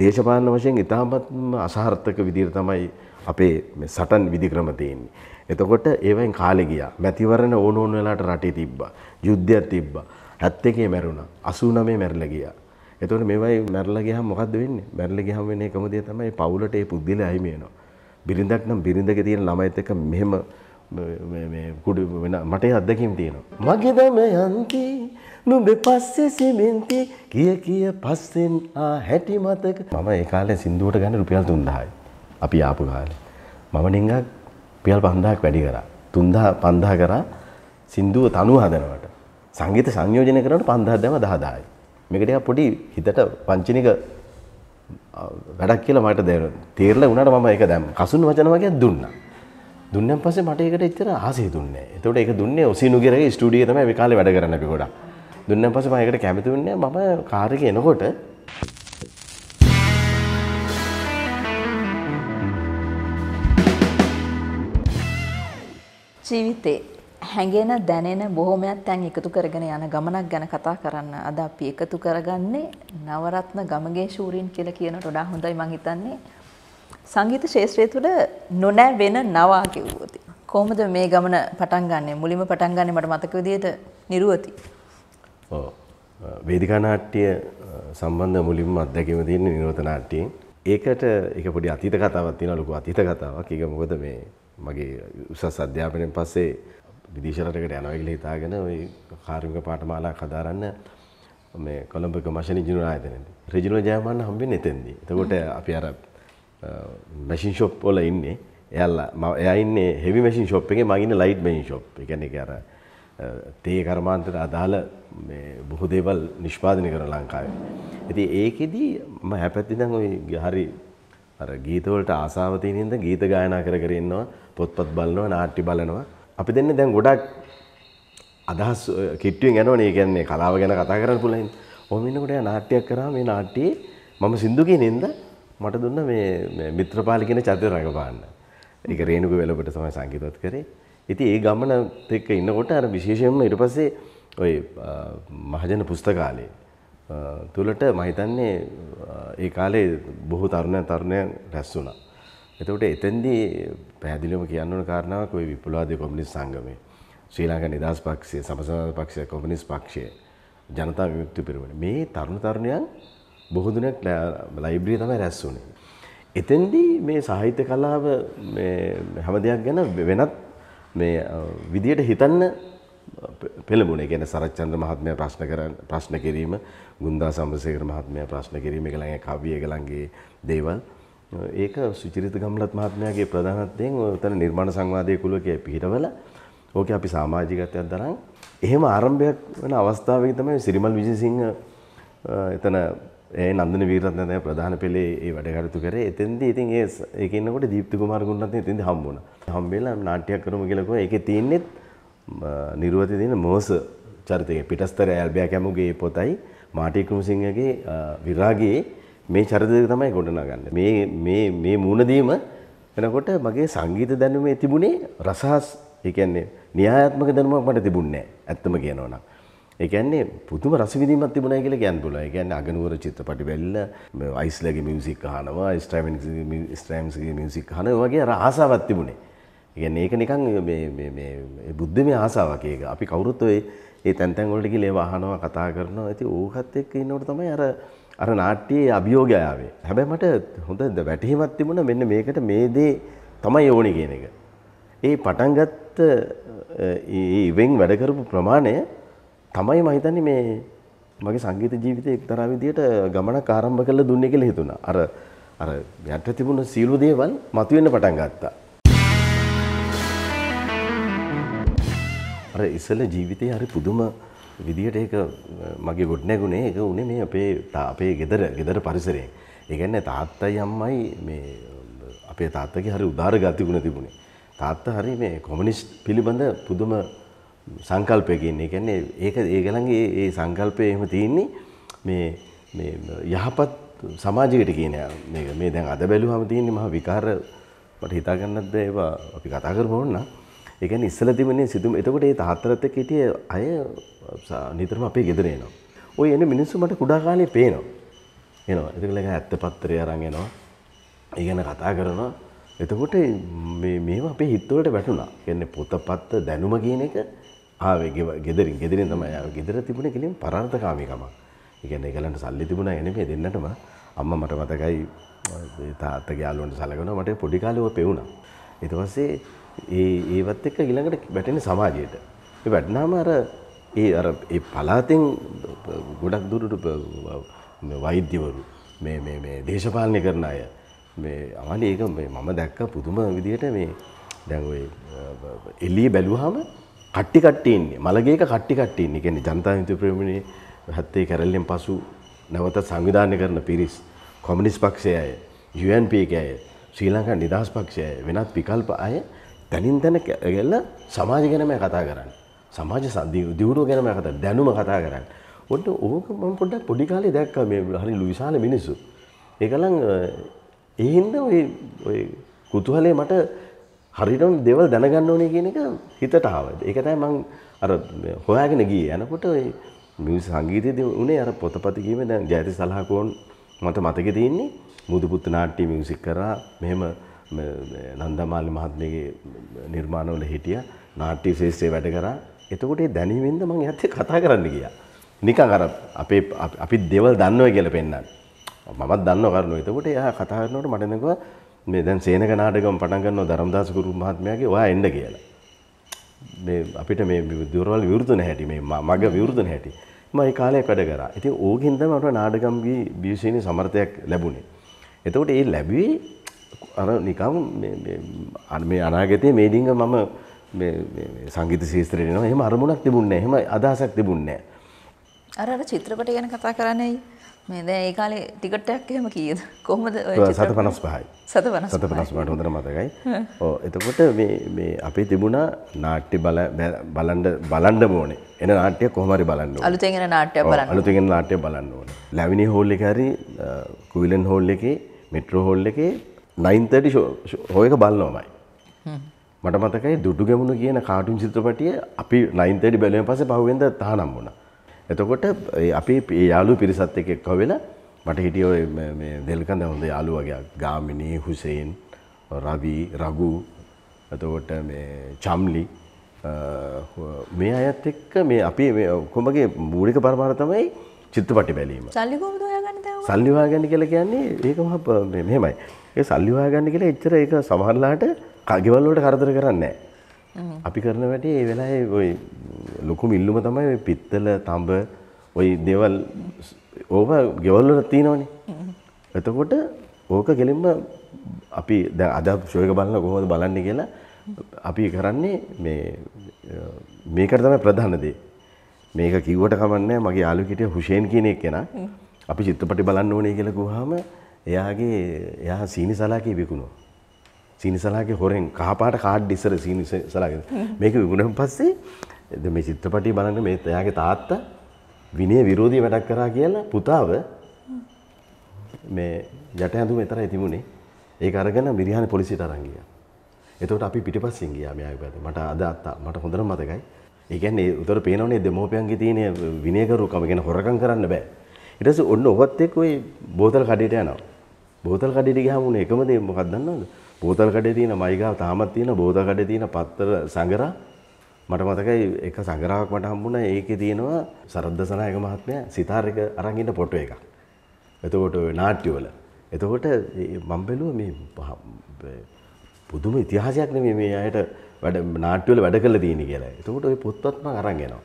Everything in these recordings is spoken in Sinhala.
දේශපාලන වශයෙන් ඉතාමත්ම අසාර්ථක විදිහට තමයි අපේ සටන් විධික්‍රම තියෙන්නේ. එතකොට ඒවෙන් කාලේ ගියා. මැතිවරණ ඕන ඕන වෙලාවට රටේ තිබ්බා. යුද්ධයක් තිබ්බා. 71 මැරුණා. 89 මැරිලා ගියා. එතකොට මේවයි මැරිලා ගියාම මොකද්ද වෙන්නේ? මැරිලා ගියාම වෙන එකම දේ තමයි පවුලට ඒ පුද්ගලයා අහිමි වෙනවා. බිරිඳක් නම් බිරිඳගේ තියෙන ළමයිත් එක්ක මෙහෙම මේ කුඩු වෙන මට ඒ අත්දැකීම් තියෙනවා. මගේ දම යන්ති නුඹේ පස්සේ සිමෙන්ති කිය කිය පස්සෙන් ආ හැටි මතක මම ඒ කාලේ සින්දුවට ගන්න රුපියල් 3000යි. අපි ආපු කාලේ. මම නිකන් රුපියල් 5000ක් වැඩි කරා. 3000 5000 කරා සින්දුව තනුව හදනවට. සංගීත සංයෝජනය කරනකොට 5000 දැම්ම 10000යි. මේක ටිකක් පොඩි හිතට වංචනික වැඩක් කියලා මට තේරලා වුණාට මම ඒක දැම්ම. කසුන් වචන වගේ දුන්නා. දුන්නන් පස්සේ මට ඒකට එච්චර ආසය දුන්නේ නැහැ. එතකොට ඒක දුන්නේ ඔසිනුගෙරගේ ස්ටුඩියෝ තමයි මේ කාලේ වැඩ කරන්න අපි ගොඩක්. දුන්න පස මයකට කැමති වන්නේ මම කාරක එනකොට ජීවිතේ හැඟෙන දැනෙන බොහොමයක් තැන් එකතු කරගෙන යන ගමනක් ගැන කතා කරන්න අද අපි එකතු කරගන්නේ නවරත්න ගමගේ ශූරීන් කියලා කියන ොඩා හොඳයි මං හිතන්නේ සංගීත ශේත්‍රය තුළ නොනෑ වෙන නවා කිව්වති. කොහොමද මේ ගමන පටන් ගන්න මුලිම පටන් ගන්න මට මතක විදියට නිරුවති. වේදිකා නාට්‍ය සම්බන්ධ මුලින්ම අත්දැකීම තියෙන නිරෝත නාට්‍යයෙන්. ඒකට ඒක පොඩි අතීත කතාවක් තියෙනවා ලොකු අතීත කතාවක්. ඒක මොකද මේ මගේ උසස් අධ්‍යාපනයෙන් පස්සේ විදේශ රටකට යනවා කියලා හිතාගෙන ওই කාර්මික පාඨමාලා කදාරන්න මේ කොළඹ කොමර්ෂල් ඉංජිනේරු ආයතනෙට. රෙජිනෝ ජයමාන්න හම්බෙන්නේ එතෙන්දී. එතකොට අපි අර මැෂින් ෂොප් වල ඉන්නේ. එයාලා එයා ඉන්නේ හෙවි මැෂින් ෂොප් එකේ මම ඉන්නේ ලයිට් මැෂින් ෂොප්. ඒ කියන්නේ අර තේ කර්මාන්තයට අදාළ මේ බොහෝ දේවල් නිෂ්පාදනය කරන ලංකාවේ. ඉතින් ඒකෙදි මම හැපැත්තෙන් දැන් ওই හරි අර ගීතවලට ආසාව තියෙන හින්දා ගීත ගායනා කර කර ඉන්නවා, පොත්පත් බලනවා, නාට්‍ය බලනවා. අපි දෙන්නේ දැන් ගොඩක් අදහස් කිට්ටුවෙන් යනවනේ. ඒ කියන්නේ කලාව ගැන කතා කරන්න පුළුවන්. ඔහොම ඉන්නකොට යා නාට්‍යයක් කරා මේ නාට්‍යයේ මම සින්දු කියන හින්දා මට දුන්න මේ මිත්‍රපාල කියන චරිතය රඟපාන්න. ඒක රේණුක වෙලකට තමයි සංගීතවත් කරේ. ඉති ඒ ගමන එක්ක ඉන්නකොට අර විශේෂයෙන්ම ඉට පස්සේ ඔය මහජන පුස්තකාලේ තුළට මහිතන්නේ ඒ කාලේ බොහෝ තරුණය තරුණය රැස් වුණා. එතකට එතැන්දී පැදිලිම කියන්නන කාරණාවක් ඔය විපුලාදය කොමිනිස් සංගමය ශ්‍රී ලාංක නිදස් පක්ෂය සමසමාධ පක්ෂය කොමිනිස් පක්ෂය ජනතා විමුක්ති පිරුවන මේ තරුණ තරුණයන් බොහොදුනක් ලයිබ්‍රිය තමයි රැස් වුණේ. එතැන්දී මේ සාහිත්‍ය කලාව හැම දෙයක් ගැන වෙනත් මේ විදියට හිතන්න පෙළඹුණේ කියන්නේ සරච්චන්ද්‍ර මහත්මයා ප්‍රශ්න කරන ප්‍රශ්න කිරීම ගුන්දා සම්බසේකර මහත්මයා ප්‍රශ්න කිරීම ඒගලගේ කවි ඒගලගේ දේවල් ඒක සුචිරිත ගම්ලත් මහත්මයාගේ ප්‍රධානත්වයෙන් උතන නිර්මාණ සංවාදයේ කුලකයේ පිටවල ඕකේ අපි සමාජිකත්වයක් දරන් එහෙම ආරම්භයක් වෙන අවස්ථාවේ තමයි සිරිමල් විජේසිංහ එතන ඒ නන්දන වීරරත්න ප්‍රධාන පෙළේ ඒ වැඩ කටයුතු කරේ එතෙන්දී ඉතින් ඒ ඒක ඉන්නකොට දීප්ති කුමාර ගුණරත්න එතෙන්දී හම්බ වුණා හම්බෙලා නාට්‍යයක් කරමු කියලා කිව්වා. ඒකේ තියෙන්නේ නිර්වති දෙන මෝස චරිතය. පිටස්තර ඇල්බියා කැමුගේ පොතයි මාටි ක්‍රමසිංහගේ විරාගයේ මේ චරිතය තමයි ගොඩනගන්නේ. මේ මේ මේ මූණදීම එනකොට මගේ සංගීත දැනුමේ තිබුණේ රසහස් ඒ කියන්නේ න්‍යායාත්මක දැනුමක් මට තිබුණේ නැහැ. ඇත්තම කියනවා නම්. ඒ කියන්නේ පුදුම රසවිඳීමක් තිබුණා කියලා කියන්න පුළුවන්. ඒ කියන්නේ අගනුවර චිත්‍රපටි බැල්ල, අයිස්ලගේ මියුසික් අහනවා, ස්ට්‍රැමින්ස්ගේ මියුසික් අහනවා වගේ අර ආසාවක් තිබුණේ. කියන්නේ ඒක නිකන් මේ මේ මේ බුද්ධමය ආසාවක් ඒක. අපි කවුරුත් ඔය ඒ තැන් තැන් වලට ගිහලා වහනවා කතා කරනවා. ඉතින් ඕකත් එක්ක ඉන්නකොට තමයි අර අර නාට්‍යයේ අභියෝගය ආවේ. හැබැයි මට හොඳ වැටහීමක් තිබුණා මෙන්න මේකට මේ දේ තමයි ඕනි කියන එක. ඒ පටන් ගත්ත ඒ ඉවෙන් වැඩ කරපු ප්‍රමාණය තමයි මම හිතන්නේ මේ මගේ සංගීත ජීවිතේ එක්තරා විදියට ගමනක් ආරම්භ කරලා දුන්නේ කියලා හිතුණා. අර අර යට තිබුණ සීළු දේවල් මතුවෙන්න පටන් ගත්තා. අර ඉස්සල ජීවිතය හරි පුදුම විදිහට ඒක මගේ ගොඩ නැගුණේ ඒක උනේ මේ අපේ අපේ ගෙදර ගෙදර පරිසරයෙන්. ඒ කියන්නේ තාත්තයි අම්මයි මේ අපේ තාත්තගේ හරි උදාර ගතිගුණ තිබුණේ. තාත්තා හරි මේ කොමියුනිස්ට් පිළිබඳ පුදුම සංකල්පයකින්. ඒ කියන්නේ ඒක ඒගලන්ගේ ඒ සංකල්පය එහෙම තියෙන්නේ මේ මේ යහපත් සමාජයකට කියන මේ දැන් අද බැලුවම තියෙන්නේ මහා විකාර මට හිතා ගන්නත් බෑ ඒවා අපි කතා කරමු ඕන නම් ඒ කියන්නේ ඉස්සලා තිබුණේ සිදුම එතකොට ඒ තාත්තරත් එක්ක හිටිය අය නිතරම අපේ ගෙදර එනවා. ওই එන මිනිස්සු මට කුඩා කාලේ පේනවා. එනවා. එතකොට ලගේ ඇත්ත පත්‍රය අරන් එනවා. ඒ ගැන කතා කරනවා. එතකොට මේ මේවා අපේ හිතවලට වැටුණා. කියන්නේ පොතපත් දැනුම කියන එක ආවේ ගෙදරින් ගෙදරින් තමයි ආවේ. ගෙදර තිබුණේ කෙලින් පරාර්ථකාමීකම. ඒ කියන්නේ ඒගලන්ට සල්ලි තිබුණා එනේ දෙන්නටම අම්මා මට මතකයි තාත්තගේ යාළුවන්ට සලකනවා මට පොඩි කාලේ ඔය පෙවුණා. ඊට පස්සේ ඒ ඒවත් එක්ක ඊළඟට වැටෙන්නේ සමාජයට. ඒ වැටෙනාම අර ඒ අර ඒ පළාතෙන් ගොඩක් දුරට වෛද්‍යවරු මේ මේ මේ දේශපාලනය කරන අය මේ අමානි ඒක මේ මම දැක්ක පුදුම විදිහට මේ දැන් ඔය එළිය බැලුවාම කට්ටි කට්ටි ඉන්නේ මලගේක කට්ටි කට්ටි ඉන්නේ කියන්නේ ජනතා විමුක්ති ප්‍රේමණේ හත්තේ කැරැල්ලෙන් පසු නැවත සංවිධානය කරන පිරිස් කොමියුනිස්ට් පක්ෂය අය UNP අය ශ්‍රී ලංකා නිදහස් පක්ෂය අය වෙනත් විකල්ප අය තැනින් තැන ගෙල්ල සමාජ ගැනම කතා කරන්න. සමාජ සදී දියුණුව ගැනම කතා දැනුම කතා කරන්න. ඔන්න ඕක මම පොඩ්ඩක් පොඩි කාලේ දැක්කා මේ හරි විශාල මිනිස්සු. ඒකලන් ඒ හින්දා ඔය ඔය කුතුහලයේ මට හරිටම දේවල් දැනගන්න ඕනේ කියන එක හිතට ආවා. ඒක තමයි මම අර හොයාගෙන ගියේ. යනකොට ඒ මියුසික් සංගීතයේදී උනේ අර පොතපත කියීමේ දැන් ජයති සලහකෝන් මට මතකේ තියෙන්නේ මුදුපුත් නාට්‍ය මියුසික් කරා මෙහෙම නන්දමාලි මහත්මයගේ නිර්මාණවල හිටිය නාට්‍ය ශේෂත්‍රයේ වැඩ කරා. එතකොට ඒ දැනීමෙන්ද මම එයාත් කතා කරන්න ගියා. නිකන් අර අපේ අපි දේවල් දන්නවා කියලා පෙන්නන්න. මමත් දන්නව කරුණු. එතකොට එයා කතා කරනකොට මට එනකෝ මේ දැන් සේනක නාටකම පටන් ගන්නවා ධර්මදාස ගුරු මහත්මයාගේ ඔයා එන්න කියලා. මේ අපිට මේ දොරවල් විවෘතන හැටි මේ මග විවෘතන හැටි මම ඒ කාලයක් වැඩ කරා. ඉතින් ඕකෙන් තමයි මට නාඩගම්ගේ බියුසිනේ සමර්ථයක් ලැබුණේ. එතකොට ඒ ලැබුවේ අර නිකම් අන මේ අනාගතයේ මේ ඩිංග මම සංගීත ශේස්ත්‍රයට එනවා එහෙම අරමුණක් තිබුණේ නැහැ. එහෙම අදහසක් තිබුණේ නැහැ. අර අර චිත්‍රපට ගැන කතා කරන්නේ මේ දැන් ඒ කාලේ ටිකට් එකක් එහෙම කීයද? කොහොමද ඔය චිත්‍රපට 155යි. 155. 155ට හොඳට මතකයි. ඔව් එතකොට මේ මේ අපි තිබුණා නාට්‍ය බල බලන්න බලන්න ඕනේ. එන නාට්‍ය කොහොම හරි බලන්න ඕනේ. අලුතෙන් එන නාට්‍යයක් බලන්න. අලුතෙන් එන නාට්‍යයක් බලන්න ඕනේ. ලැබිනි හෝල් එකේ හරි කුවිලන් හෝල් එකේ මෙට්‍රෝ හෝල් එකේ නයින්තට හෝයක බලනෝමයි. මට මතකයි දුඩු ගැමුණු කියන කාටුන් චිත්‍රපටිය අපි නයින්තඩි බැලුවෙන් පස පහුවෙන්ද තහනම් වුණ. එතකොට අපි යාලු පිරිසත් එක එක්ක වෙලා මට හිටියෝ දෙල්කඳ හොඳ යාලු වගේ ගාමිණී හුසේන් රවී රගු එතකොට චම්ලි මේ අයත් එක්ක මේ අපි කොමගේ මූලික පරමාර තමයි චිත්‍රපටි බැලීම සල්ලිවා ගැන කියලා කියන්නේ ඒක මෙහෙමයි ඒ සල්ලි හොයාගන්න කියලා එච්චර ඒක සමහරලාට ගෙවල් වලට කරදර කරන්නේ නැහැ. අපි කරන වැඩේ ඒ වෙලාවේ ওই ලොකු මිල්ලුම තමයි ওই පිත්තල, තඹ, ওই දේවල් ඕව ගෙවල් වල තියෙනවනේ. එතකොට ඕක ගෙලින්ම අපි දැන් අද ෂෝ එක බලන කොහොමද බලන්නේ කියලා අපි කරන්නේ මේ මේකට තමයි ප්‍රධාන දේ. මේක කිව්වට කමන්නේ මගේ යාළුවෙක් හිටිය හුෂේන් කියන එක්කෙනා අපි චිත්‍රපටි බලන්න ඕනේ කියලා ගුවාම එයාගේ එයා සීනි සලාකේ විකුණුවා. සීනි සලාකේ හොරෙන් කහපාට කාඩ් ඉස්සර සීනි සලාකේ. මේක විකුණන් පස්සේ මේ චිත්‍රපටිය බලන්න මේ එයාගේ තාත්තා විනය විරෝධී වැඩක් කරා කියලා පුතාව මේ යට ඇඳුම විතරයි තිබුණේ. ඒක අරගෙන මිරිහානේ පොලිසියට අරන් ගියා. එතකොට අපි පිටිපස්සෙන් ගියා මෙයාගේ පැත්තට. මට අද අත්තා මට හොඳට මතකයි. ඒ කියන්නේ උතර පේනවනේ දෙමෝපියන්ගේ තියෙන විනයකරුකම කියන හොරකම් කරන්න බෑ. ඊට පස්සේ ඔන්න ඔවත් එක්ක ওই බෝතල් කඩේට යනවා. බෝතල් කඩේට ගියාම උනේ එකම දේ මොකක්ද දන්නවද? බෝතල් කඩේ තියෙන මයිගාව තාමත් තියෙන බෝතල් කඩේ තියෙන පත්තර සංගරා මට මතකයි එක සංගරාවක් මට හම්බුණා ඒකේ තියෙනවා සරද්දසනායක මහත්මයා සිතාර එක අරන් ඉන්න ෆොටෝ එකක්. එතකොට නාට්‍යවල. එතකොට මම බැලුවා මේ පුදුම ඉතිහාසයක් නෙමෙයි මේ අයට වැඩ නාට්‍යවල වැඩ කරලා තියෙන්නේ කියලා. එතකොට ওই පොත්පත් මම අරන් යනවා.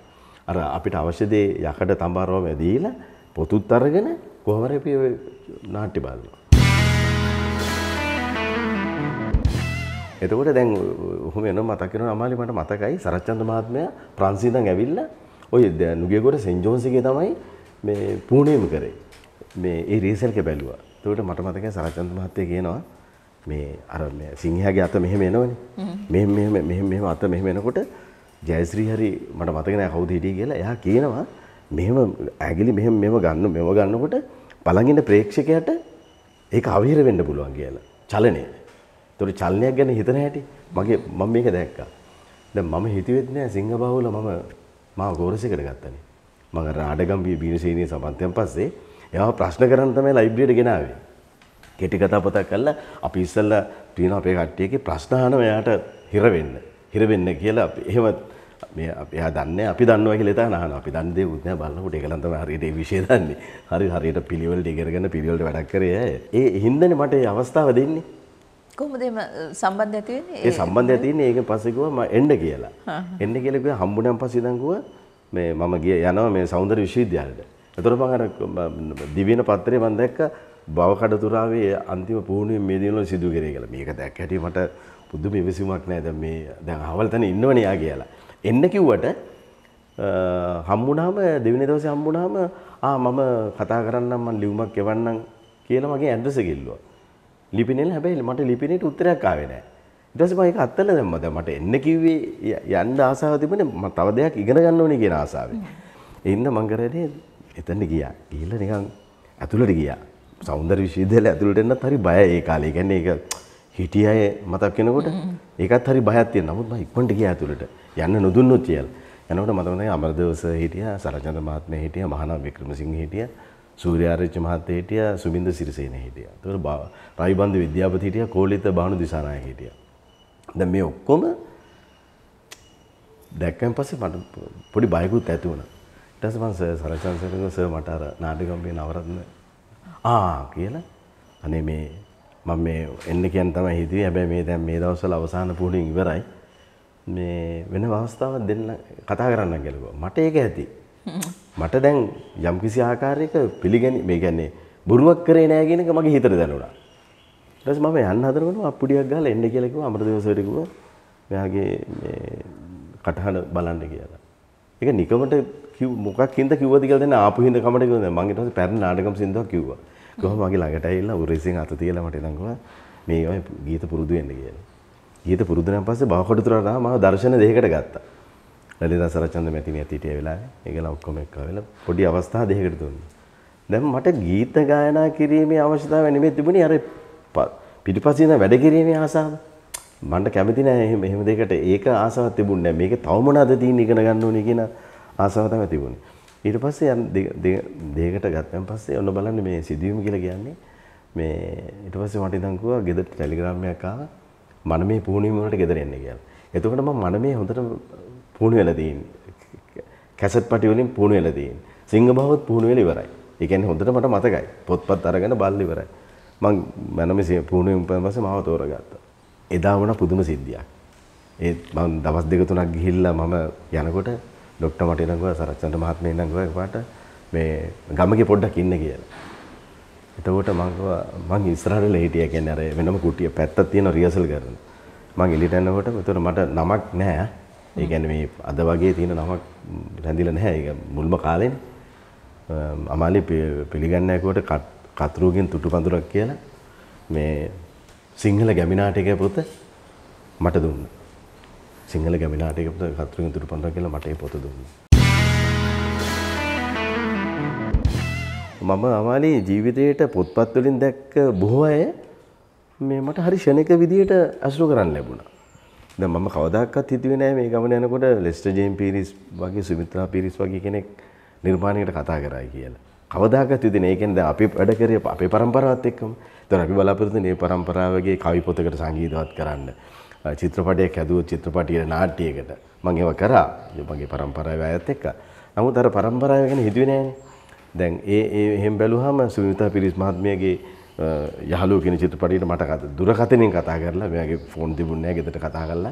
අර අපිට අවශ්‍ය දේ යකඩ තඹරවම දීලා පොතුත් අරගෙන කොහොම හරි අපි නාට්‍ය බලනවා. එතකොට දැන් ඔහොම එනවා මතක් වෙනවා අමාලි මට මතකයි සරච්චන්ද මහත්මයා ප්‍රංශේ ඉඳන් ඇවිල්ලා ඔය නුගේගොඩ සෙන් ජෝන්ස්ගේ තමයි මේ පුණේම කරේ. මේ ඒ රීසල් එක බැලුවා. එතකොට මට මතකයි සරච්චන්ද මහත්තයා කියනවා මේ අර මේ සිංහයාගේ අත මෙහෙම එනවනේ. මෙහෙම මෙහෙම මෙහෙම මෙහෙම අත මෙහෙම එනකොට ජයශ්‍රී හරි මට මතක නෑ කවුද හිටියේ කියලා. එයා කියනවා මෙහෙම ඇගිලි මෙහෙම මෙහෙම ගන්න මෙව ගන්නකොට පළඟින්න ප්‍රේක්ෂකයාට ඒක අවහිර වෙන්න පුළුවන් කියලා. චලනේ. ඒතකොට චලනයක් ගැන හිතන හැටි මගේ මම මේක දැක්කා. දැන් මම හිතුවෙත් නෑ සිංහබාහුවල මම මාව ගෝරසෙකට ගත්තනේ. මම රාඩගම්බිය බීනසේනිය සමන්තයන් පස්සේ එයාව ප්‍රශ්න කරන්න තමයි ලයිබ්‍රරියට ගෙනාවේ. කෙටි කතා පොතක් කළා අපි ඉස්සෙල්ලා තියෙන අපේ කට්ටියගේ ප්‍රශ්න අහන එයාට හිර වෙන්න. හිර වෙන්න කියලා එහෙම මේ එයා දන්නේ අපි දන්නවා කියලා එතන අහනවා. අපි දන්නේ දෙයක් නෑ බලනකොට ඒකලන් තමයි හරියට ඒ විශ්ය දන්නේ. හරි හරියට පිළිවෙලට ඉගෙනගෙන පිළිවෙලට වැඩක් කරේ අය. ඒ හින්දානේ මට ඒ අවස්ථාව දෙන්නේ. කොහොමද එහෙම සම්බන්ධය ඇති වෙන්නේ? ඒ සම්බන්ධය තියෙන්නේ ඒක පස්සේ ගියා මම එන්න කියලා. එන්න කියලා කිව්වා හම්බුනම් පස්සේ ඉඳන් ගියා මේ මම ගිය යනවා මේ සෞන්දර්ය විශ්වවිද්‍යාලයට. එතකොට මම අර දිවින පත්‍රේ මම දැක්ක බවකඩතුරාවේ අන්තිම පුහුණුවේ මේ දේවල් සිදු කරේ කියලා. මේක දැක්ක හැටි මට පුදුම ඉවසීමක් නෑ. දැන් මේ දැන් අවල් තැන ඉන්නවනේ යා කියලා. එන්න කිව්වට හම්බුනාම දෙවෙනි දවසේ හම්බුනාම ආ මම කතා කරන්නම් මම ලියුමක් එවන්නම් කියලා මගේ ඇඩ්‍රස් එක ගිල්ලුවා. ලිපිනෙල් හැබැයි මට ලිපිනට උත්තරයක් ආවේ නැහැ. ඊට පස්සේ මම ඒක අත්හැරලා දැම්මා. දැන් මට එන්න කිව්වේ යන්න ආසාව තිබුණේ මම තව දෙයක් ඉගෙන ගන්න ඕනේ කියන ආසාවෙන්. එන්න මං කරන්නේ එතන ගියා. ගිහිල්ලා නිකන් ඇතුළට ගියා. සෞන්දර්ය විශ්වවිද්‍යාලය ඇතුළට එන්නත් හරි බයයි ඒ කාලේ. ඒ කියන්නේ ඒක හිටිය අය මතක් වෙනකොට ඒකත් හරි බයක් තියෙනවා. නමුත් මම ඉක්මනට ගියා ඇතුළට. යන්න නොදුන්නොත් කියලා. යනකොට මම තමයි අමරදේවස හිටියා, සරජන මහත්මයා හිටියා, මහානා වික්‍රමසිංහ හිටියා. සූර්යාරච්චි මහත්තයා හිටියා, සුමින්ද සිරිසේන හිටියා. ඒතකොට රයිබන්දු විද්‍යාපති හිටියා, කෝලිත බානු දිසානායක හිටියා. දැන් මේ ඔක්කොම දැක්කන් පස්සේ මට පොඩි බයකුත් ඇති වුණා. ඊට පස්සේ මම සර් සරචන්සර්ගෙන් සර් මට අර නාට්‍යකම්පිය නවරත්න ආ කියලා අනේ මේ මම මේ එන්න කියන තමයි හිතුවේ. හැබැයි මේ දැන් මේ දවස්වල අවසාන පුහුණුවෙන් ඉවරයි. මේ වෙන අවස්ථාවක් දෙන්න කතා කරන්න කියලා. මට ඒක ඇති. මට දැන් යම් කිසි ආකාරයක පිළිගැනීම මේ කියන්නේ බොරුවක් කරේ නෑ කියන එක මගේ හිතට දැනුණා. ඊට පස්සේ මම යන්න හදනකොට අප්පුඩියක් ගහලා එන්න කියලා කිව්වා අමරදේව සර් කිව්වා මෙයාගේ මේ කටහඬ බලන්න කියලා. ඒක නිකමට කිව් මොකක් හින්දා කිව්වද කියලා දැන් ආපු හින්දා කමට කිව්වා මම ඊට පස්සේ පැරණ නාටකම් සින්දුවක් කිව්වා. කොහොම මගේ ළඟට ඇවිල්ලා උරේසින් අත තියලා මට ඉතින් කිව්වා මේ ගීත පුරුදු වෙන්න කියලා. ගීත පුරුදු වෙන පස්සේ බාහකොටුතරා මම දර්ශන දෙකකට ගත්තා. ලලිතා සරච්චන්ද මැතිණියත් හිටිය වෙලාවේ ඒගොල්ලෝ ඔක්කොම එක්ක වෙලා පොඩි අවස්ථා දෙකකට දුන්නා. දැන් මට ගීත ගායනා කිරීමේ අවශ්‍යතාවය නෙමෙයි තිබුණේ අර පිටිපස්සින් වැඩ කිරීමේ ආසාව. මන්ට කැමති නෑ එහෙම එහෙම දෙකට ඒක ආසාවක් තිබුණේ නෑ. මේක තව මොනවද තියෙන්නේ ඉගෙන ගන්න ඕනේ කියන ආසාව තමයි තිබුණේ. ඊට පස්සේ යන් දෙයකට ගත්තන් පස්සේ ඔන්න බලන්න මේ සිදුවීම කියලා කියන්නේ මේ ඊට පස්සේ මට ඉඳන් කිව්වා ගෙදර ටෙලිග්‍රෑම් එකක් ආවා මනමේ පූණීම වලට ගෙදර එන්න කියලා. එතකොට මම මනමේ හොඳට පුහුණු වෙලා තියෙන්නේ. කැසට් පටි වලින් පුහුණු වෙලා තියෙන්නේ. සිංහබාවත් පුහුණු වෙලා ඉවරයි. ඒ කියන්නේ හොඳට මට මතකයි. පොත්පත් අරගෙන බල්ල ඉවරයි. මං මනමේ පුහුණු වෙන පස්සේ මාව තෝරගත්තා. එදා වුණා පුදුම සිද්ධියක්. ඒ මං දවස් දෙක තුනක් ගිහිල්ලා මම යනකොට ડોක්ටර් මට ඉනගුවා සරච්චන්ද මහත්මයා ඉනගුවා එපාට මේ ගමගේ පොඩ්ඩක් ඉන්න කියලා. එතකොට මං මං ඉස්සරහට හිටියා කියන්නේ අර වෙනම කුටිය පැත්තක් තියෙන රියසල් කරන. මං එළියට එනකොට එතකොට මට නමක් නැහැ. ඒ කියන්නේ මේ අද වගේ තියෙන නමක් රැඳිලා නැහැ. ඒක මුල්ම කාලේනේ. අමාලි පිළිගන්නේ නැකුවට කතරුගෙන් තුටු පඳුරක් කියලා මේ සිංහල ගැමි නාටකයේ පොත මට දුන්නා. සිංහල ගැමි නාටකයේ පොත කතරුගෙන් තුටු පඳුරක් කියලා මට ඒ පොත දුන්නා. මම අමාලි ජීවිතයේට පොත්පත් වලින් දැක්ක බොහෝ අය මේ මට හරි ෂණක විදියට අසුර කරන්න ලැබුණා. දැන් මම කවදාකවත් හිතුවේ නෑ මේ ගමන යනකොට ලෙස්ටර් ජේම් පීරිස් වගේ සුමිත්‍රා පීරිස් වගේ කෙනෙක් නිර්මාණයකට කතා කරයි කියලා. කවදාකවත් හිතෙන්නේ ඒ කියන්නේ දැන් අපි වැඩ කරේ අපේ પરම්පරාවත් එක්කම. ඒතර අපි බලාපොරොත්තු මේ પરම්පරාවගේ කවි පොතකට සංගීතවත් කරන්න. චිත්‍රපටයක් හැදුවොත් චිත්‍රපටියට නාට්‍යයකට මම ඒව කරා. මගේ પરම්පරාවේ අයත් එක්ක. නමුත් අර પરම්පරාව ගැන හිතුවේ නෑනේ. දැන් ඒ ඒ එහෙම බැලුවාම සුමිතා පිරිස් මහත්මියගේ යහලෝ කෙන චිත්‍රපටයට මට දුරකතනෙන් කතා කරලා මෙයාගේ ෆෝන් තිබුණේ නැහැ ගෙදරට කතා කරලා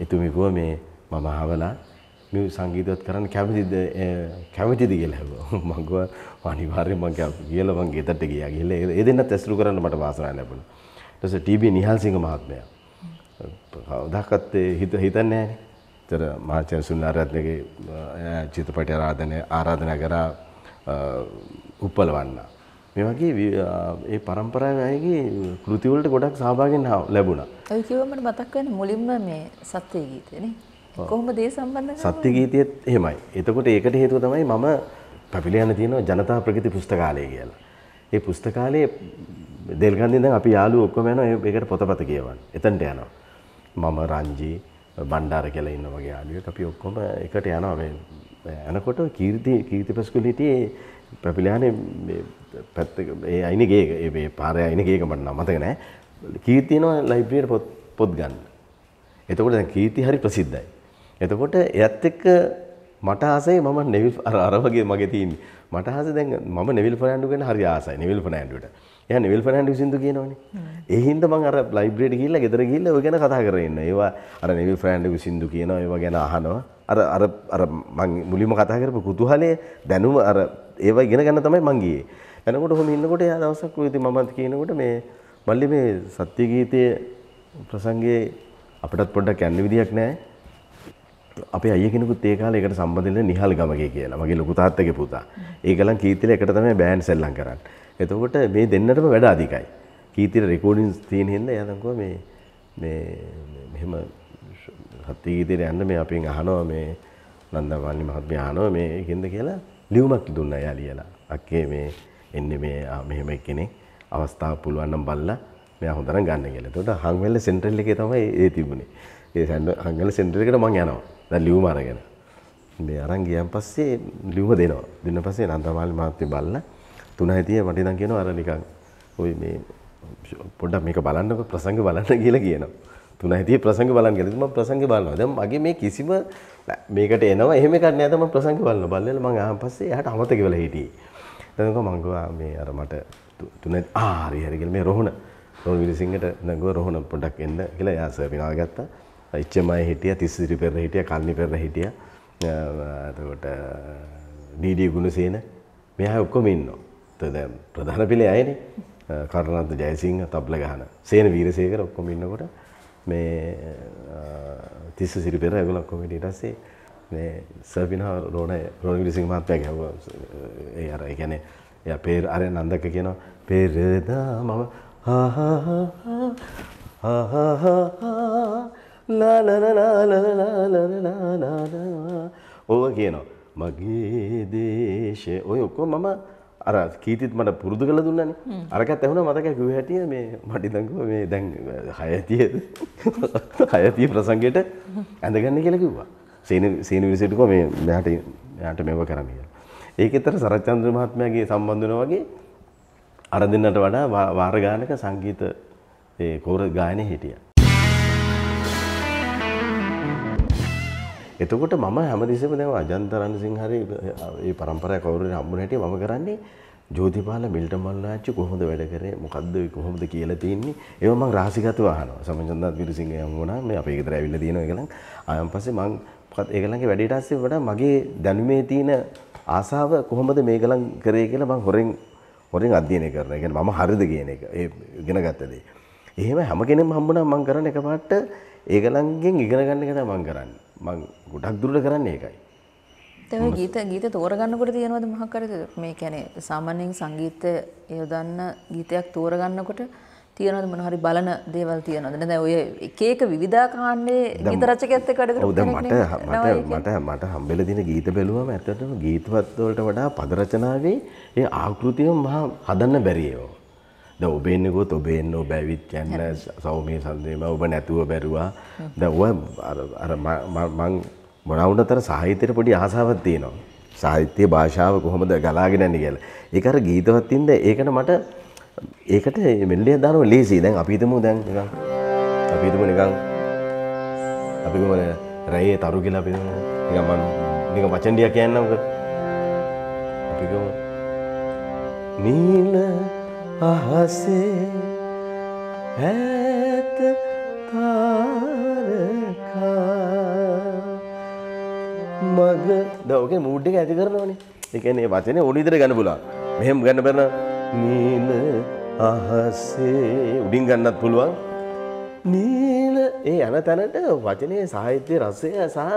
එතුමි කිව්වා මේ මම ආවලා මේ සංගීතවත් කරන්න කැමතිද කැමතිද කියලා හැවුවා මම කිව්වා අනිවාර්යෙන් මම කියලා මම ගෙදරට ගියා ගිහලා ඒ දෙන්නත් ඇසුරු කරන්න මට වාසනාවක් ලැබුණා ඊට පස්සේ ටීබී නිහාල්සිංහ මහත්මයා කවදාකත් හිත හිතන්නේ නැහැ තර මහාචාර්ය සුන්නාරත්නගේ චිත්‍රපටය ආරාධනය ආරාධනා කරා උපලවන්නා මේ වගේ ඒ પરම්පරාවේ අයගේ කෘති වලට ගොඩක් සහභාගී ලැබුණා. ඔය කිව්වම මතක් වෙන මුලින්ම මේ සත්‍ය ගීතයනේ. කොහොමද ඒ සම්බන්ධ කරන්නේ? සත්‍ය ගීතයේත් එහෙමයි. එතකොට ඒකට හේතුව තමයි මම පැපිලියන තියෙන ජනතා ප්‍රගති පුස්තකාලය කියලා. ඒ පුස්තකාලේ දෙල්ගන්දින් දැන් අපි යාළුවෝ ඔක්කොම යනවා ඒකට පොතපත කියවන්න. එතනට යනවා. මම රංජි බණ්ඩාර කියලා ඉන්න වගේ යාළුවෙක් අපි ඔක්කොම එකට යනවා මේ යනකොට කීර්ති කීර්තිපස්කුල හිටියේ ප්‍රපිලානේ පැත්ත ඒ අයිනගේ ඒ පාරය අයිනගේක මට නමතක නෑ කීතියනවා ලයිබ්‍රියට පොත් පොත් ගන්න. එතකොට දැන් කීති හරි ප්‍රසිද්ධයි. එතකොට එයත් එක්ක මට ආසයි මම නෙවිල් අර අර වගේ මගේ තියෙන්නේ. මට ආසයි දැන් මම නෙවිල් ෆර්නෑන්ඩෝ ගැන හරි ආසයි නෙවිල් ෆර්නෑන්ඩෝට. එයා නෙවිල් ෆර්නෑන්ඩෝ සින්දු කියනවනේ. ඒ හින්දා මම අර ලයිබ්‍රරියට ගිහිල්ලා ගෙදර ගිහිල්ලා ඔය ගැන කතා කරගෙන ඉන්නවා. ඒවා අර නෙවිල් ෆර්නෑන්ඩෝ සින්දු කියනවා ඒවා ගැන අහනවා. අර අර අර මම මුලින්ම කතා කරපු කුතුහලය දැනුම අර ඒව ඉගෙන ගන්න තමයි මං ගියේ. යනකොට හොඳ ඉන්නකොට එයා දවසක් ඉතින් මමත් කියනකොට මේ මල්ලි මේ සත්‍ය ගීතයේ ප්‍රසංගයේ අපිටත් පොඩ්ඩක් යන්න විදියක් නැහැ. අපේ අයිය කෙනෙකුත් ඒ කාලේ එකට සම්බන්ධ නිහල් ගමගේ කියලා මගේ ලොකු තාත්තගේ පුතා. ඒගලන් කීර්තිල එකට තමයි බෑන්ඩ් සෙල්ලම් කරන්නේ. එතකොට මේ දෙන්නටම වැඩ අධිකයි. කීර්තිල රෙකෝඩින්ග්ස් තියෙන හින්දා එයා දන්කෝ මේ මේ මෙහෙම සත්‍ය ගීතයට යන්න මේ අපෙන් අහනවා මේ නන්දමාලි මහත්මිය අහනවා මේ හින්දා කියලා ලියුමක් දුන්න එයා ලියලා. අක්කේ මේ එන්නේ මේ මෙහෙම කෙනෙක් අවස්ථාව පුළුවන් නම් බලලා මෙයා හොඳට ගන්න කියලා. එතකොට හංගවැල්ල සෙන්ට්‍රල් එකේ තමයි ඒ තිබුණේ. ඒ හංගවැල්ල සෙන්ට්‍රල් එකට මම යනවා. දැන් ලියුම අරගෙන. මේ අරන් ගියන් පස්සේ ලියුම දෙනවා. දෙන්න පස්සේ නන්දමාලි මහත්මිය බලලා 3:30 මට ඉඳන් කියනවා අර නිකන් ඔය මේ පොඩ්ඩක් මේක බලන්නකො ප්‍රසංග බලන්න කියලා කියනවා. තුනයිතිය ප්‍රසංග බලන් ගලතු ම ප්‍රසංග බලනවා දැන් මගේ මේ කිසිම මේකට එනවා එහෙම එකක් නෑ තමයි ප්‍රසංග බලන බල්ලෙල මං ආන් පස්සේ එයාට අමතක වෙලා හිටියේ. එතනක මං ගියා මේ අර මට තුන ආ හරි හරි කියලා මේ රෝහණ රෝහණ විරසිංහට නගුව රෝහණ පොඩ්ඩක් එන්න කියලා එයා සර් පිනාව ගත්තා. ඉච්ඡමයි හිටියා තිස්සිරි පෙර හිටියා කල්නි පෙර හිටියා. එතකොට ඩීඩී ගුණසේන මෙයා ඔක්කොම ඉන්නවා. දැන් ප්‍රධාන පිළේ අයනේ. කරුණාන්ත ජයසිංහ තබ්ල ගහන. සේන වීරසේකර ඔක්කොම ඉන්නකොට මේ තිස්ස සිරිපෙර ඇගොලක් කොමිට ඉටස්සේ මේ සර්පින රෝණ රෝණ විසිං මහත්තයක් හැව ඒ අර එකැනෙ එය පේර අරය නන්දක කියනවා පෙරදා මම ලාලලලාලලලාලලලාලා ඕව කියනවා මගේ දේශය ඔය ඔක්කෝ මම අර කීතිත් මට පුරුදු කළ දුන්නනේ. අරකත් ඇහුණා මතකයි කිව්ව හැටිය මේ මට ඉතින් කිව්වා මේ දැන් 6 30 ප්‍රසංගයට ඇඳගන්න කියලා කිව්වා. සීන සීන විසිට කිව්වා මේ මෙයාට මෙයාට මේව කරන්න කියලා. ඒකෙතර සරච්චන්ද්‍ර මහත්මයාගේ සම්බන්ධ වෙනා වගේ අර දෙන්නට වඩා වාර ගානක සංගීත ඒ කෝරස් ගායනයේ හිටියා. එතකොට මම හැමතිස්සෙම දැන් අජන්ත රණසිංහ හරි මේ પરම්පරාව කවුරු හරි හම්බුන හැටි මම කරන්නේ ජෝතිපාල මිල්ටන් මල්නාච්චි කොහොමද වැඩ කරේ මොකද්ද කොහොමද කියලා තියෙන්නේ ඒව මම රහසිගතව අහනවා සමන්චන්දත් විරසිංහ යම් වුණා මේ අපේ ගෙදර ඇවිල්ලා තියෙනවා ඒගලන් ආයන් පස්සේ මම ඒගලන්ගේ වැඩේට ආස්සේ වඩා මගේ දැනුමේ තියෙන ආසාව කොහොමද මේගලන් කරේ කියලා මම හොරෙන් හොරෙන් අධ්‍යයනය කරනවා ඒ කියන්නේ මම හරිද කියන එක ඒ ඉගෙන ගත්ත දේ එහෙම හැම කෙනෙක්ම හම්බුණා මම කරන්නේ එකපාරට ඒගලන්ගෙන් ඉගෙන ගන්න එක තමයි මම කරන්නේ මං ගොඩක් දුරට කරන්නේ ඒකයි. තව ගීත ගීත තෝරගන්නකොට තියෙනවද මොකක් හරිද මේ කියන්නේ සාමාන්‍යයෙන් සංගීතය යොදන්න ගීතයක් තෝරගන්නකොට තියෙනවද මොන හරි බලන දේවල් තියෙනවද නේද ඔය එක එක විවිධාකාණ්ඩේ ගීත රචකයත් එක්ක වැඩ කරපු කෙනෙක් නේද මට මට මට හම්බෙලා තියෙන ගීත බැලුවම ඇත්තටම ගීතවත් වලට වඩා පද රචනාවේ ඒ ආකෘතිය මහා හදන්න බැරි ඒවා ද ඔබෙන්න්නකොත් ඔබෙන්න්න බැවිත් කැන්න සෞමය සන්දේම ඔබ නැතුව බැරුවා දැව මං මොනවුනතර සාහිතයට පොඩි ආසාවත් තියනවා. සාහිත්‍යය භාෂාව කොහොමද ගලාගෙන ඇන්න කියල. එකර ගීතවත්තින්ද ඒකට මට ඒකට මෙල්ලිය දානව ලේසි දැන් අපිතම දැන් අපිතම නිකං අපිම රැයේ තරු කියලා අපි නිකමන් නික වචන්ඩිය කියන්නක අපිකම නීල අහසේ ඇත තාරකා මග දෝගේ මූඩ්ඩික ඇති කරනවනේ එකනේ වචනය ඕනිදර ගන්න පුලා මෙහෙම ගන්න බරන නීල අහසේ උඩින් ගන්නත් පුළුවන් නීල ඒ යන තැනට වචනය සාහිත්‍ය රස්සය සහ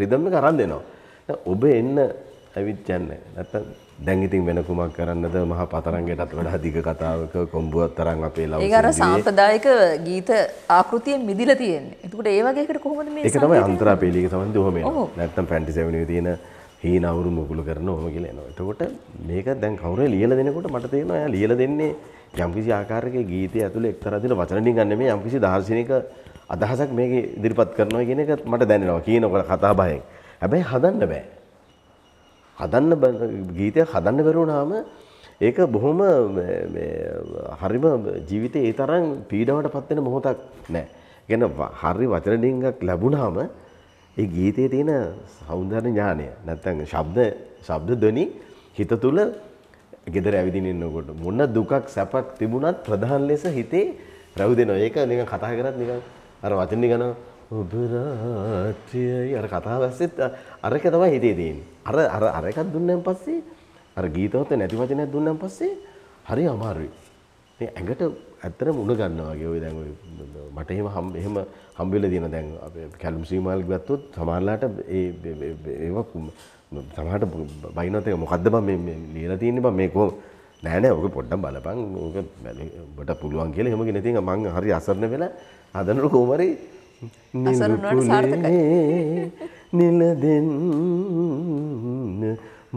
රිදම්ම කරන් දෙනවා ඔබ එන්න ඇවිත් යන්න නැත්තම් දැන් ඉතින් වෙන කුමක් කරන්නද මහ පතරංගයටත් වඩා දිග කතාවක කොම්බුවක් තරම් අපේ ලව් ඒ අර සාම්ප්‍රදායික ගීත ආකෘතියෙන් මිදිලා තියෙන්නේ. එතකොට ඒ වගේ එකට කොහොමද මේ ඒක තමයි අන්තරා පීලියක සම්බන්ධය ඔහොම එනවා. නැත්තම් ෆැන්ටසි ඇවෙනුවේ තියෙන හීන අවුරු මුගුළු කරන ඔහොම කියලා එනවා. එතකොට මේක දැන් කවුරු ලියලා දෙනකොට මට තේරෙනවා එයා ලියලා දෙන්නේ යම්කිසි ආකාරයක ගීතය ඇතුලේ එක්තරා දින වචන නිගන්නේ මේ යම්කිසි දාර්ශනික අදහසක් මේක ඉදිරිපත් කරනවා කියන එක මට දැනෙනවා. කියනකොට කතා බහෙන්. හැබැයි හදන්න බෑ. හදන්න ගීතයක් හදන්න බැරුණාම ඒක බොහොම හරිම ජීවිතේ ඒ තරම් පීඩාවට පත් වෙන මොහොතක් නෑ. ගැන හරි වචන ඩිංගක් ලැබුණාම ඒ ගීතයේ තියෙන සෞන්දර්ය ඥානය නැත්තම් ශබ්ද ශබ්ද ධ්වනි හිත තුල ගෙදර ඇවිදින්න ඉන්නකොට මොන දුකක් සැපක් තිබුණත් ප්‍රධාන ලෙස හිතේ රැවුදෙනවා. ඒක නිකන් කතා කරත් නිකන් අර වචන නිකන් ඔබ රාත්‍රියයි අර කතාව ඇස්සෙත් අරක තමයි හිතේ තියෙන්නේ. අර අර අර එකක් දුන්නන් පස්සේ අර ගීතවත් නැති වචනයක් දුන්නන් පස්සේ හරි අමාරුයි. මේ ඇඟට ඇත්තටම උණ ගන්නවා වගේ ඔය දැන් ඔය මට එහෙම හම් එහෙම හම් වෙලා දින දැන් අපේ කැලුම් සීමාල් ගත්තොත් සමහරලාට ඒ ඒව සමහරට බයිනොත් එක මොකද්ද බං මේ මේ ලියලා තියෙන්නේ බං මේ කොහොම නෑ නෑ ඔක පොඩ්ඩක් බලපන් ඔක ඔබට පුළුවන් කියලා එහෙම කියන ඉතින් මං හරි අසරණ වෙලා හදනකොට කොහොම හරි අසරණවට සාර්ථකයි. නිල දෙන්න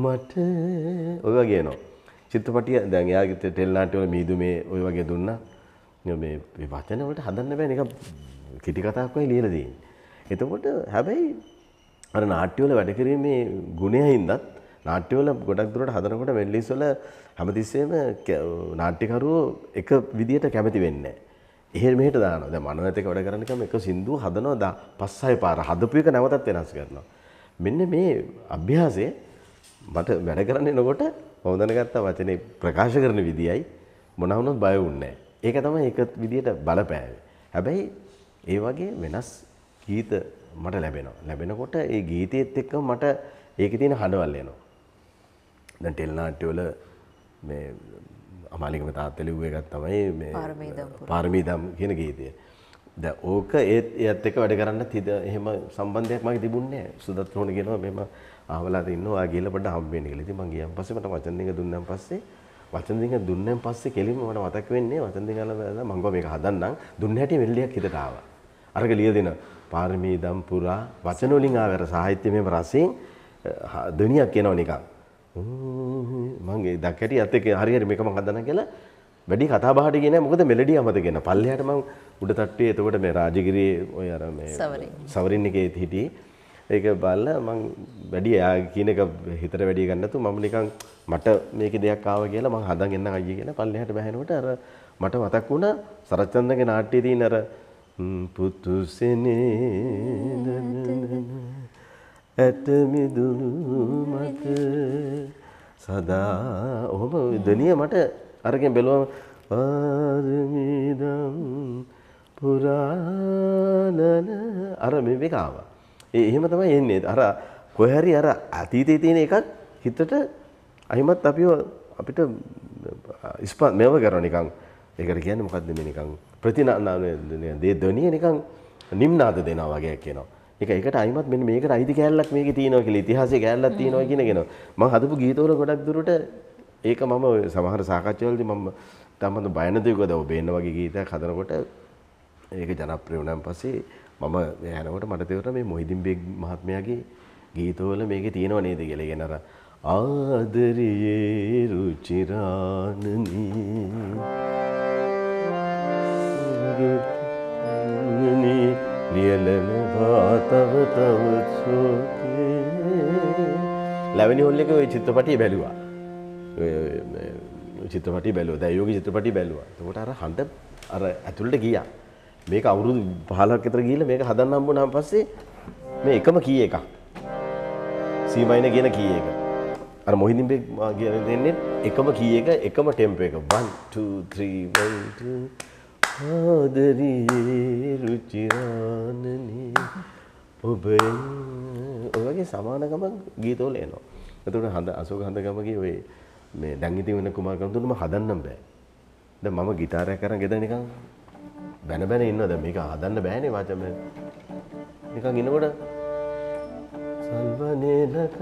මට ඔය වගේ නෝ. චිත්‍රපටිය දැන් එයාගේ ටෙල් නාට්‍ය වල මීදු මේ ඔය වගේ දුන්නා. මේ මේ වචන වලට හදන්න බෑ නිකන් කිටි කතාවක්මයි ලියලා දෙන්නේ. එතකොට හැබැයි අර නාට්‍ය වල වැඩ කිරීමේ ගුණයින්දත් නාට්‍ය වල ගොඩක් දුරට හදනකොට මෙල්ලිස් වල හැමතිස්සෙම නාට්‍යකරුවෝ එක විදියට කැමති වෙන්නේ නැහැ. එහෙ මෙහෙට දානවා. දැන් මනෝ ඇතක වැඩ කරන්න කම එක සින්දුව හදනවා දා පස්සයි පාර හදපු එක නැවතත් වෙනස් කරනවා. මෙන්න මේ අභ්‍යාසය මට වැඩ කරන්න එනකොට මම දැනගත්තා වචනේ ප්‍රකාශ කරන විදියයි මොන වුණත් බය වුන්නේ ඒක තමයි ඒක විදියට බලපෑවේ. හැබැයි ඒ වගේ වෙනස් ගීත මට ලැබෙනවා. ලැබෙනකොට ඒ ගීතයේත් එක්ක මට ඒකේ තියෙන හඬවල් එනවා. දැන් ටෙලි නාට්‍යවල මේ අමාලිකම තාත්තලිව්ව එකත් තමයි පාර්මීදම් කියන ගීතය. ද ඕක ඒත් ඒත් එක වැඩ කරන්න තිද එහෙම සම්බන්ධයක් මගේ තිබුණේ සුදත් රෝණ කියනවා මෙහෙම ආවලා තින්නවා ගිහලා පොඩ්ඩ හම්බෙන්න කියලා. ඉතින් මං ගියන් පස්සේ මට වචන දෙක දුන්නාන් පස්සේ වචන දෙක දුන්නාන් පස්සේ කෙලින්ම මට මතක් වෙන්නේ වචන දෙක අල්ලලා මං ගෝ මේක හදන්නම් දුන්න හැටි මෙල්ලියක් හිතට ආවා. අරක ලිය දෙන පාර්මීදම් පුරා වචන වලින් ආවර සාහිත්‍යමය රසයෙන් දෙනියක් කියනවා නිකන්. මගේ දක්කැටි අතක හරියට මේක මං හදන කියලා වැඩි කතා බහට කියන මොකද මෙලඩිය අමතකගෙන පල්ලෙහාට මං උඩ තට්ටුවේ එතකොට මේ රාජගිරියේ ඔය අර මේ සවරින් එකේ හිටියේ ඒක බලලා මං වැඩි එයා කියන එක හිතට වැඩි ගන්නතු මම නිකන් මට මේකේ දෙයක් ආවා කියලා මං හදන් එන්න අයියේ කියලා පල්ලෙහාට බහැනකොට අර මට මතක් වුණා සරච්චන්දගේ නාට්‍යයේ තියෙන අර පුතුසෙනේ ඇත මිදුළු මත සදා ඔහොම දනිය මට අරගෙන බැලුවම ආරමිදම් පුරාණන අර මේක ආවා. ඒ එහෙම තමයි එන්නේ. අර කොහරි අර අතීතයේ තියෙන එකක් හිතට අහිමත් අපිව අපිට ස්පන්ද මේව කරන නිකන් ඒකට කියන්නේ මොකද්ද මේ නිකන් ප්‍රතිනාදනේ දේ ධ්වනිය නිකන් නිම්නාද දෙනවා වගේ කියනවා. එක එකට අයිමත් මෙ මේකට අයිති කෑල්ලක් මේක තියනවා කියලා ඉතිහාස කෑල්ලක් තියෙනවා කියනගෙන මම හදපු ගීතවල ගොඩක් දුරට ඒක මම සමහර සාකච්ඡාවලදී මම තමන්ද බයන දෙයකද ඔබ එන්න වගේ ගීතයක් හදනකොට ඒක ජනප්‍රිය වුණාන් පස්සේ මම යනකොට මට තේරුණා මේ මොහිදින් බෙග් මහත්මයාගේ ගීතවල මේකේ තියෙනව නේද කියලා. ඒ කියන්නේ අර ආදරයේ රුචිරාණනි නියලම තව තවත් ලැවනි හොල්ල එක චිත්‍රපටිය බැලවා චිත්‍රපටි බැලෝ දැයෝග චිත්‍රපටි බැලවා තකොට අර හඳ අර ඇතුළට ගියා මේක අවුරුදු පහලක් අතර ගිහිල්ලා මේක හදන්න හම්බුනාන් පස්සේ මේ එකම කී එකක් සීමයින කියන කී එක අර මොහිදින් බෙක් කියන දෙන්නේ එකම කී එක එකම ටෙම්පෝ එක 1 2 3 1 2 ආදරයේ රුචිරානනේ ඔබ ඔයගේ සමානකම ගීතවල එනවා. එතකොට හඳ අශෝක හඳගමගේ ඔය මේ දැන් ඉතින් වෙන කුමාරකම්තුන්ටම හදන්න බෑ. දැන් මම গিitarයක් අරන් ගෙදර නිකන් බැන බැන ඉන්නවා. දැන් මේක හදන්න බෑනේ වාචම. නිකන් ඉනකොට සල්වනේලක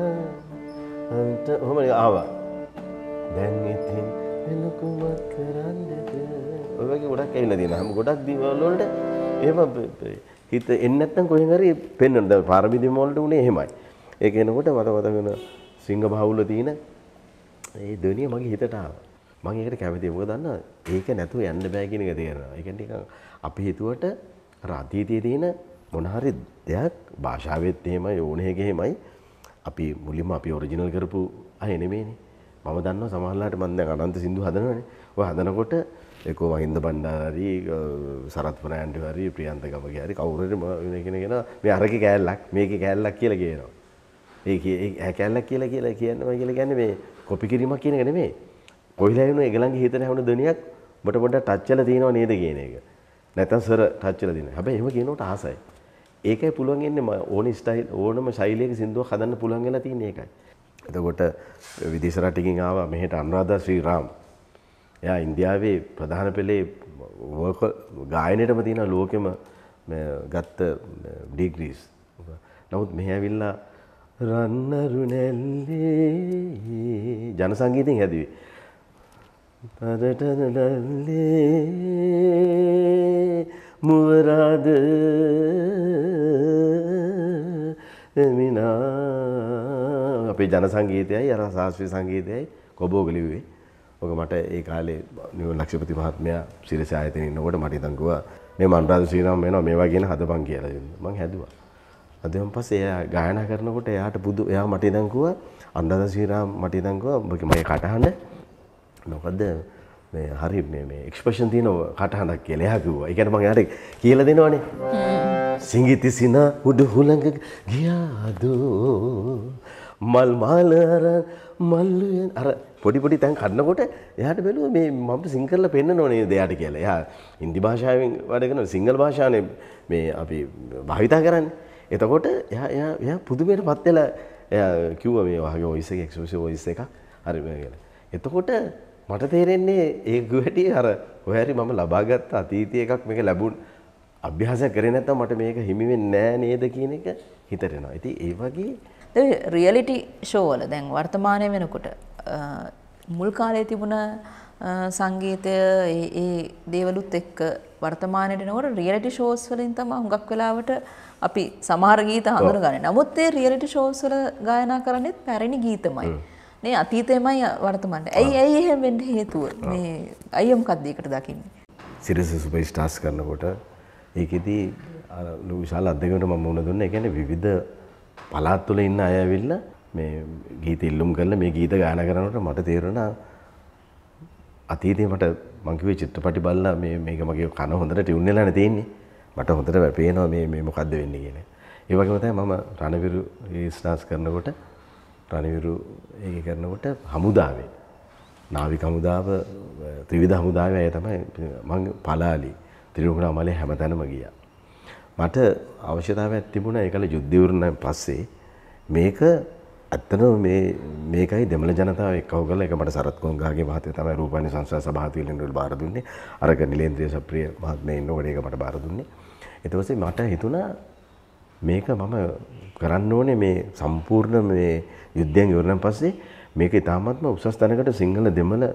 අන්ත ඔහම ආවා. දැන් ඉතින් එන කුමාර කරන්නේද ඔය වගේ ගොඩක් ඇවිල්ලා තියෙනවා. හැම ගොඩක් දේවල් වලට එහෙම හිත එන්නේ නැත්නම් කොහෙන් හරි පෙන්වන. දැන් පාරමිතියම වලට උනේ එහෙමයි. ඒක එනකොට මට මතක වෙන සිංහ බහුල තියෙන ඒ දොනිය මගේ හිතට ආවා. මම ඒකට කැමතියි. මොකද දන්නා ඒක නැතුව යන්න බෑ කියන එක තේරෙනවා. ඒ කියන්නේ නිකන් අපි හිතුවට අර අතීතයේ තියෙන මොන හරි දෙයක් භාෂාවෙත් එහෙමයි ඕනෙක එහෙමයි අපි මුලින්ම අපි ඔරිජිනල් කරපු අය නෙමෙයිනේ. මම දන්නවා සමහරලාට මම දැන් අනන්ත සින්දු හදනවනේ. ඔය හදනකොට එක මහින්ද බණ්ඩාරි සරත්වන ඇන්ඩිවරි ප්‍රියන්ත ගමගේ හරි කවුරටම කෙනගෙන මේ අරක කෑල්ලක් මේක කෑල්ලක් කියල කියනවා. ඒ හැකැල්ලක් කියලා කියලා කියන්නම කියල ගැන මේ කොපි කිරීමක් කියන ගැන මේ කොහිලාන එකගලන්ගේ හිතන හැුණ දනයක් බට පොට ටච්චල තියෙනවා නේද කියන එක නැතන් සර ටච්චල දින හැබ එම කියනට ආසයි. ඒකයි පුළුවන්ගන්නම ඕන ස්ටයිල් ඕනම ශෛලයක සිින්දුව හදන්න පුළන්ගල තියන්නේ එකයි. එතකොට විදිසරටිකින් ආවා මෙහට අන්රාධ ශ්‍රී රාම් එයා ඉන්දියාවේ ප්‍රධාන පෙළේ ගායනයටම තියෙන ලෝකෙම ගත්ත ඩිග්‍රීස් නමුත් මෙහ ඇවිල්ලා රන්නරුණැල්ලේ ජන සංගීතින් හැදවේ පදටනලල්ලේ මුවරාද එමිනා අපේ ජන සංගීතයයි අර ශාස්ත්‍රී සංගීතයයි කොබෝගලිවේ ඕක මට ඒ කාලේ නිව ලක්ෂපති මහත්මයා සිරස ආයතන ඉන්නකොට මට ඉතින් ගුවා මේ මන්රාජ ශ්‍රීරාම වෙනවා මේවා කියන හදපන් කියලා මං හැදුවා. අදම පස්සේ එයා ගායනා කරනකොට එයාට බුදු එයා මට ඉතින් ගුවා අනුරාධ ශ්‍රීරාම මට ඉතින් ගුවා මේ කටහඬ මොකද මේ හරි මේ මේ එක්ස්ප්‍රෙෂන් තියෙන කටහඬක් කියලා එයා කිව්වා. ඒ කියන්නේ මම එයාට කියලා දෙනවනේ. සිඟිති සිනා උඩු හුළඟ ගියාදෝ මල් මාල අර මල්ලු අර පොඩි පොඩි තැන් කන්නකොට එයාට බැලුව මේ මට සිංහල පෙන්න්න ඕනේ දෙයාට කියලා. එයා ඉන්දි භාෂාවෙන් වැඩ කරන සිංහල භාෂානේ මේ අපි භාවිතා කරන්නේ. එතකොට එයා එයා එයා පුදුමයට පත් වෙලා එයා කිව්වා මේ වගේ වොයිස් එකක් එක්ස්ක්ලූසිව් වොයිස් එකක් හරි මේ කියලා. එතකොට මට තේරෙන්නේ ඒ ගුවැටි අර ඔයාරි මම ලබාගත් අතීතය එකක් මේක ලැබුණ අභ්‍යාසයක් කරේ නැත්නම් මට මේක හිමි වෙන්නේ නෑ නේද කියන එක හිතට එනවා. ඉතින් ඒ වගේ රියලිටි ෂෝවල දැන් වර්තමානය වෙනකොට මුල් කාලේ තිබුණ සංගීතය ඒ දේවලුත් එක්ක වර්තමානයට නවට රියලටි ෂෝස් වලින් තම හුඟක් වෙලාවට අපි සමහර ගීත හඳුන ගන්න නමුත් ඒ රියලිටි ෂෝස් වල ගායනා කරන්නෙත් පැරණි ගීතමයි නේ අතීතයමයි වර්තමානට ඇයි ඇයි එහෙම වෙන්න හේතුව මේ අයම් කද්දීකට දකින්නේ සිරස සුපයිස්ටාස් කරනකොට ඒකෙදී විශාල අධ්‍යකනට මම මුණ දුන්න ඒ කියන්නේ විවිධ පලාත් තුළ ඉන්න අයවිල්ල මේ ගීත ඉල්ලුම් කරල මේ ගීත ගාන කරනට මට තේරෙන අතීතේ මට මංකිවේ චිත්‍රපටි බල්ලා මේ මේක මගේ කන හොඳට ටිවුන්නලාන තියෙන්නේ මට හොඳට වැපේනවා මේ මේ මොකක්ද වෙන්නේ කියන. ඒ වගේම තමයි මම රණවිරු ස්නාස් කරනකොට රණවිරු ඒක කරනකොට හමුදාවේ නාවික හමුදාව ත්‍රිවිධ හමුදාවේ අය තමයි මම පලාලි ත්‍රිවිධ හමුදාවේ හැමතැනම ගියා. මට අවශ්‍යතාවයක් තිබුණා ඒකල යුද්ධවරුණන් පස්සේ මේක ඇත්තනම මේ මේකයි දෙමළ ජනතාව එක්කව කරලා ඒක මට සරත් ගොංගාගේ මහත්තයා තමයි රූපවාහිනී සංස්ථා සභාපතිවරුන් වල බාර දුන්නේ අර නිලේන්ද්‍රිය සප්‍රිය මහත්මයා ඉන්නකොට ඒක මට බාර දුන්නේ ඊට පස්සේ මට හිතුණා මේක මම කරන්න ඕනේ මේ සම්පූර්ණ මේ යුද්ධයෙන් ඉවරනම් පස්සේ මේක ඉතාමත්ම උසස් තැනකට සිංහල දෙමළ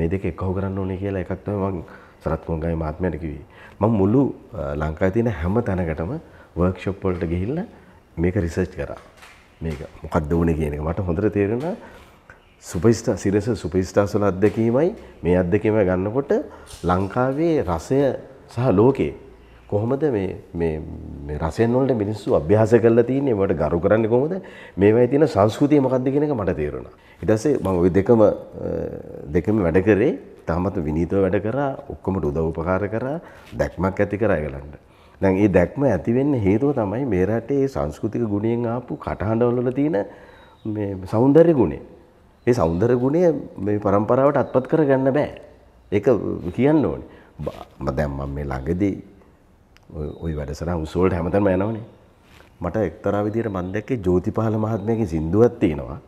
මේ දෙක එකහු කරන්න ඕනේ කියලා එකක් තමයි මම සරත් කොංගායි මහත්මයාට කිව්වේ. මම මුළු ලංකාවේ තියෙන හැම තැනකටම වර්ක්ෂොප් වලට ගිහිල්ලා මේක රිසර්ච් කරා. මේක මොකක්ද වුනේ කියන එක මට හොඳට තේරුණා සුපස්ටා සිරස සුපස්ටාස් වල අත්දැකීමයි මේ අත්දැකීම ගන්නකොට ලංකාවේ රසය සහ ලෝකේ කොහොමද මේ මේ මේ රසයන් වලට මිනිස්සු අභ්‍යාස කරලා තින්නේ ඒවට ගරු කරන්නේ කොහොමද මේවයි තියෙන සංස්කෘතිය මොකක්ද කියන එක මට තේරුණා ඊට පස්සේ මම ওই දෙකම දෙකම වැඩ කරේ තාමත් විනීතව වැඩ කරා ඔක්කොමට උදව් උපකාර කරා දැක්මක් ඇති කරා ඒගලන්ට. දැන් මේ දැක්ම ඇති වෙන්න හේතුව තමයි මේ රටේ සංස්කෘතික ගුණයෙන් ආපු කටහඬවල තියෙන මේ సౌందර්ය ගුණය. ඒ సౌందර්ය ගුණය මේ પરම්පරාවට අත්පත් කරගන්න බෑ. ඒක කියන්න ඕනේ. දැන් මම මේ ළඟදී ওই වැඩසටහන උසෝල්ට හැමතැනම යනවනේ. මට එක්තරා විදිහට මම දැක්කේ ජෝතිපාල මහත්මයාගේ සින්දුවක් තියෙනවා.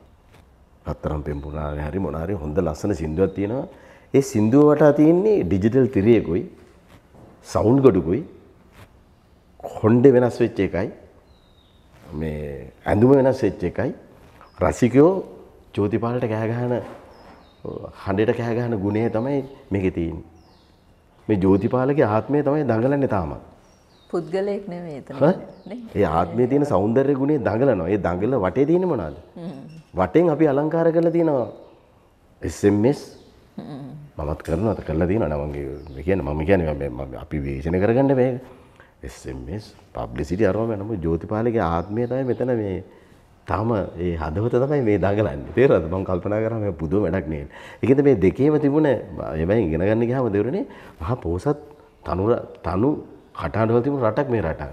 රත්තරම් පෙම්පුණාරේ හරි මොනාරේ හොඳ ලස්සන සින්දුවක් තියෙනවා. ඒ සින්දුව වටා තියෙන්නේ ඩිජිටල් තිරයකුයි සවුන්් ගොඩුකුයි කොන්්ඩ වෙනස් වෙච්ච එකයි මේ ඇඳුම වෙනස් වෙච්ච එකයි රසිකයෝ චෝතිපාලට කෑගහන හඬට කෑගහන ගුණේ තමයි මේක තියන් මේ ජෝතිපාලගේ ආත්මය තමයි දඟලන්න තාමත් පුද්ගලයෙක් නෙමේ ඒ ආත්මය තියෙන සෞන්දර්ය ගුණේ දඟලනවා ඒ දඟල වටේ තියෙන මොනවාද වටෙන් අපි අලංකාර කරලා තියෙනවා SMS මමත් කරන අත කරලා තියෙන නමගේ කියන මම කියන අපි වේශන කරගන්න මේ SMS පබ්ලිසිටි අරම යනම ජෝතිපාලගේ ආත්මය තමයි මෙතන මේ තම ඒ හදවත තමයි මේ දඟලන්නේ තේරෙනවද මම කල්පනා කරා මේ පුදුම වැඩක් නේ. ඒකද මේ දෙකේම තිබුණ එමෙන් ඉගෙන ගන්න ගියාම දෙවරනේ මහා පොසත් තනුර තනු කටහඬවල තිබුණ රටක් මේ රටක්.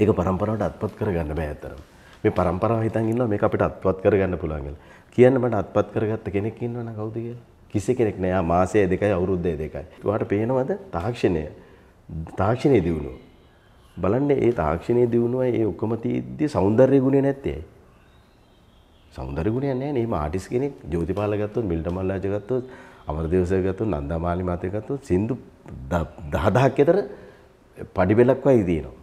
ඒක પરම්පරාවට අත්පත් කරගන්න බෑ අතරම. මේ પરම්පරාව හිතන් ඉන්නවා මේක අපිට අත්පත් කරගන්න පුළුවන් කියලා. කියන්න මට අත්පත් කරගත්ත කෙනෙක් ඉන්නවනම් කවුද කියලා? කිසි කෙනෙක් නෑ මාසය දෙකයි අවුරුද්දේ දෙකයි. ඔයාට පේනවද තාක්ෂණය තාක්ෂණයේ දියුණුව. බලන්න ඒ තාක්ෂණයේ දියුණුවයි ඒ ඔක්කොම තියෙද්දි సౌందර්ය ගුණය නැත්තේ ඇයි? సౌందර්ය ගුණයක් නැහැ නේ. එහෙම ආටිස් කෙනෙක් ජෝතිපාල ගත්තොත්, මිල්ටන් මල්ලාජ ගත්තොත්, අමරදේවස ගත්තොත්, නන්දාමාලි මාතේ ගත්තොත් සින්දු 10000ක් විතර පඩිබෙලක් වයි තියෙනවා.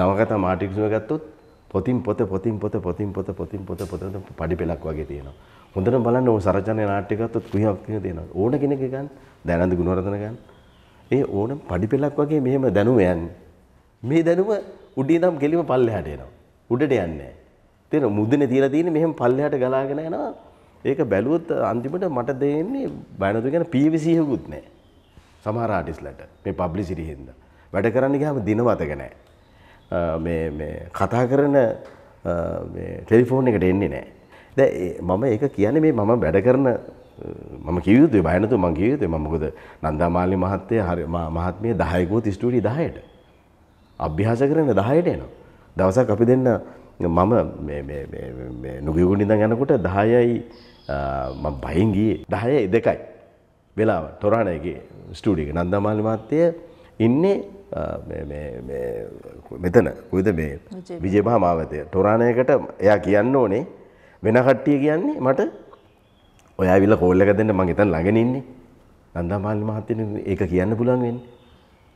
නවකතා මාටික්ස්ම ගත්තොත් පොතින් පොත පොතින් පොත පොතින් පොත පොතින් පොත පොත පඩි පෙලක් වගේ තියෙනවා. හොඳට බලන්න ඕන සරචන නාට්‍ය ගත්තොත් කුහයක් තියෙනවා. ඕන කෙනෙක් ගන්න දයනන්ද ගුණවර්ධන ගන්න. ඒ ඕන පඩි පෙලක් වගේ මෙහෙම දැනුම යන්නේ. මේ දැනුම උඩින් ඉඳන් ගෙලිම පල්ලෙහාට එනවා. උඩට යන්නේ නැහැ. තේරෙන මුදුනේ තියලා තියෙන්නේ මෙහෙම පල්ලෙහාට ගලාගෙන යනවා. ඒක බැලුවොත් අන්තිමට මට දෙන්නේ බයනතු ගැන පීවිසියකුත් නැහැ. සමහර ආටිස්ට්ලට මේ පබ්ලිසිටි හින්දා. වැඩ කරන්න ගියාම දිනවතක නැහැ. කතා කරන ටෙලිෆෝන් එකට එන්නේ නෑ. ද මම ඒක කියන්නේ මේ මම වැඩ කරන මම කිවයුතු බයනතු මං කිවයුතු මකොද නන්දාමාලි මහත්තය හරි මහත්මය දහයකෝ තිස්ටුටි දහයට. අභ්‍යහස කරන දහයට එනවා. දවසක් අපි දෙන්න මම නොගිවුණ ඉඳ ගැනකොට දහයයි බයින්ගේ දහය දෙකයි. වෙලා ටොරාණයගේ ස්ටඩික නන්දමාලි මත්තය ඉන්නේ මෙතන කොයිද මේ විජයපහ මාවතය ටොරාණයකට එයා කියන්න ඕනේ වෙන කට්ටිය කියන්නේ මට ඔයා විල්ල කෝල්ල එක දෙන්න මං එතන ළඟ ඉන්නේ නන්දමාල් මහත්තයන ඒක කියන්න පුළුවන් වෙන්නේ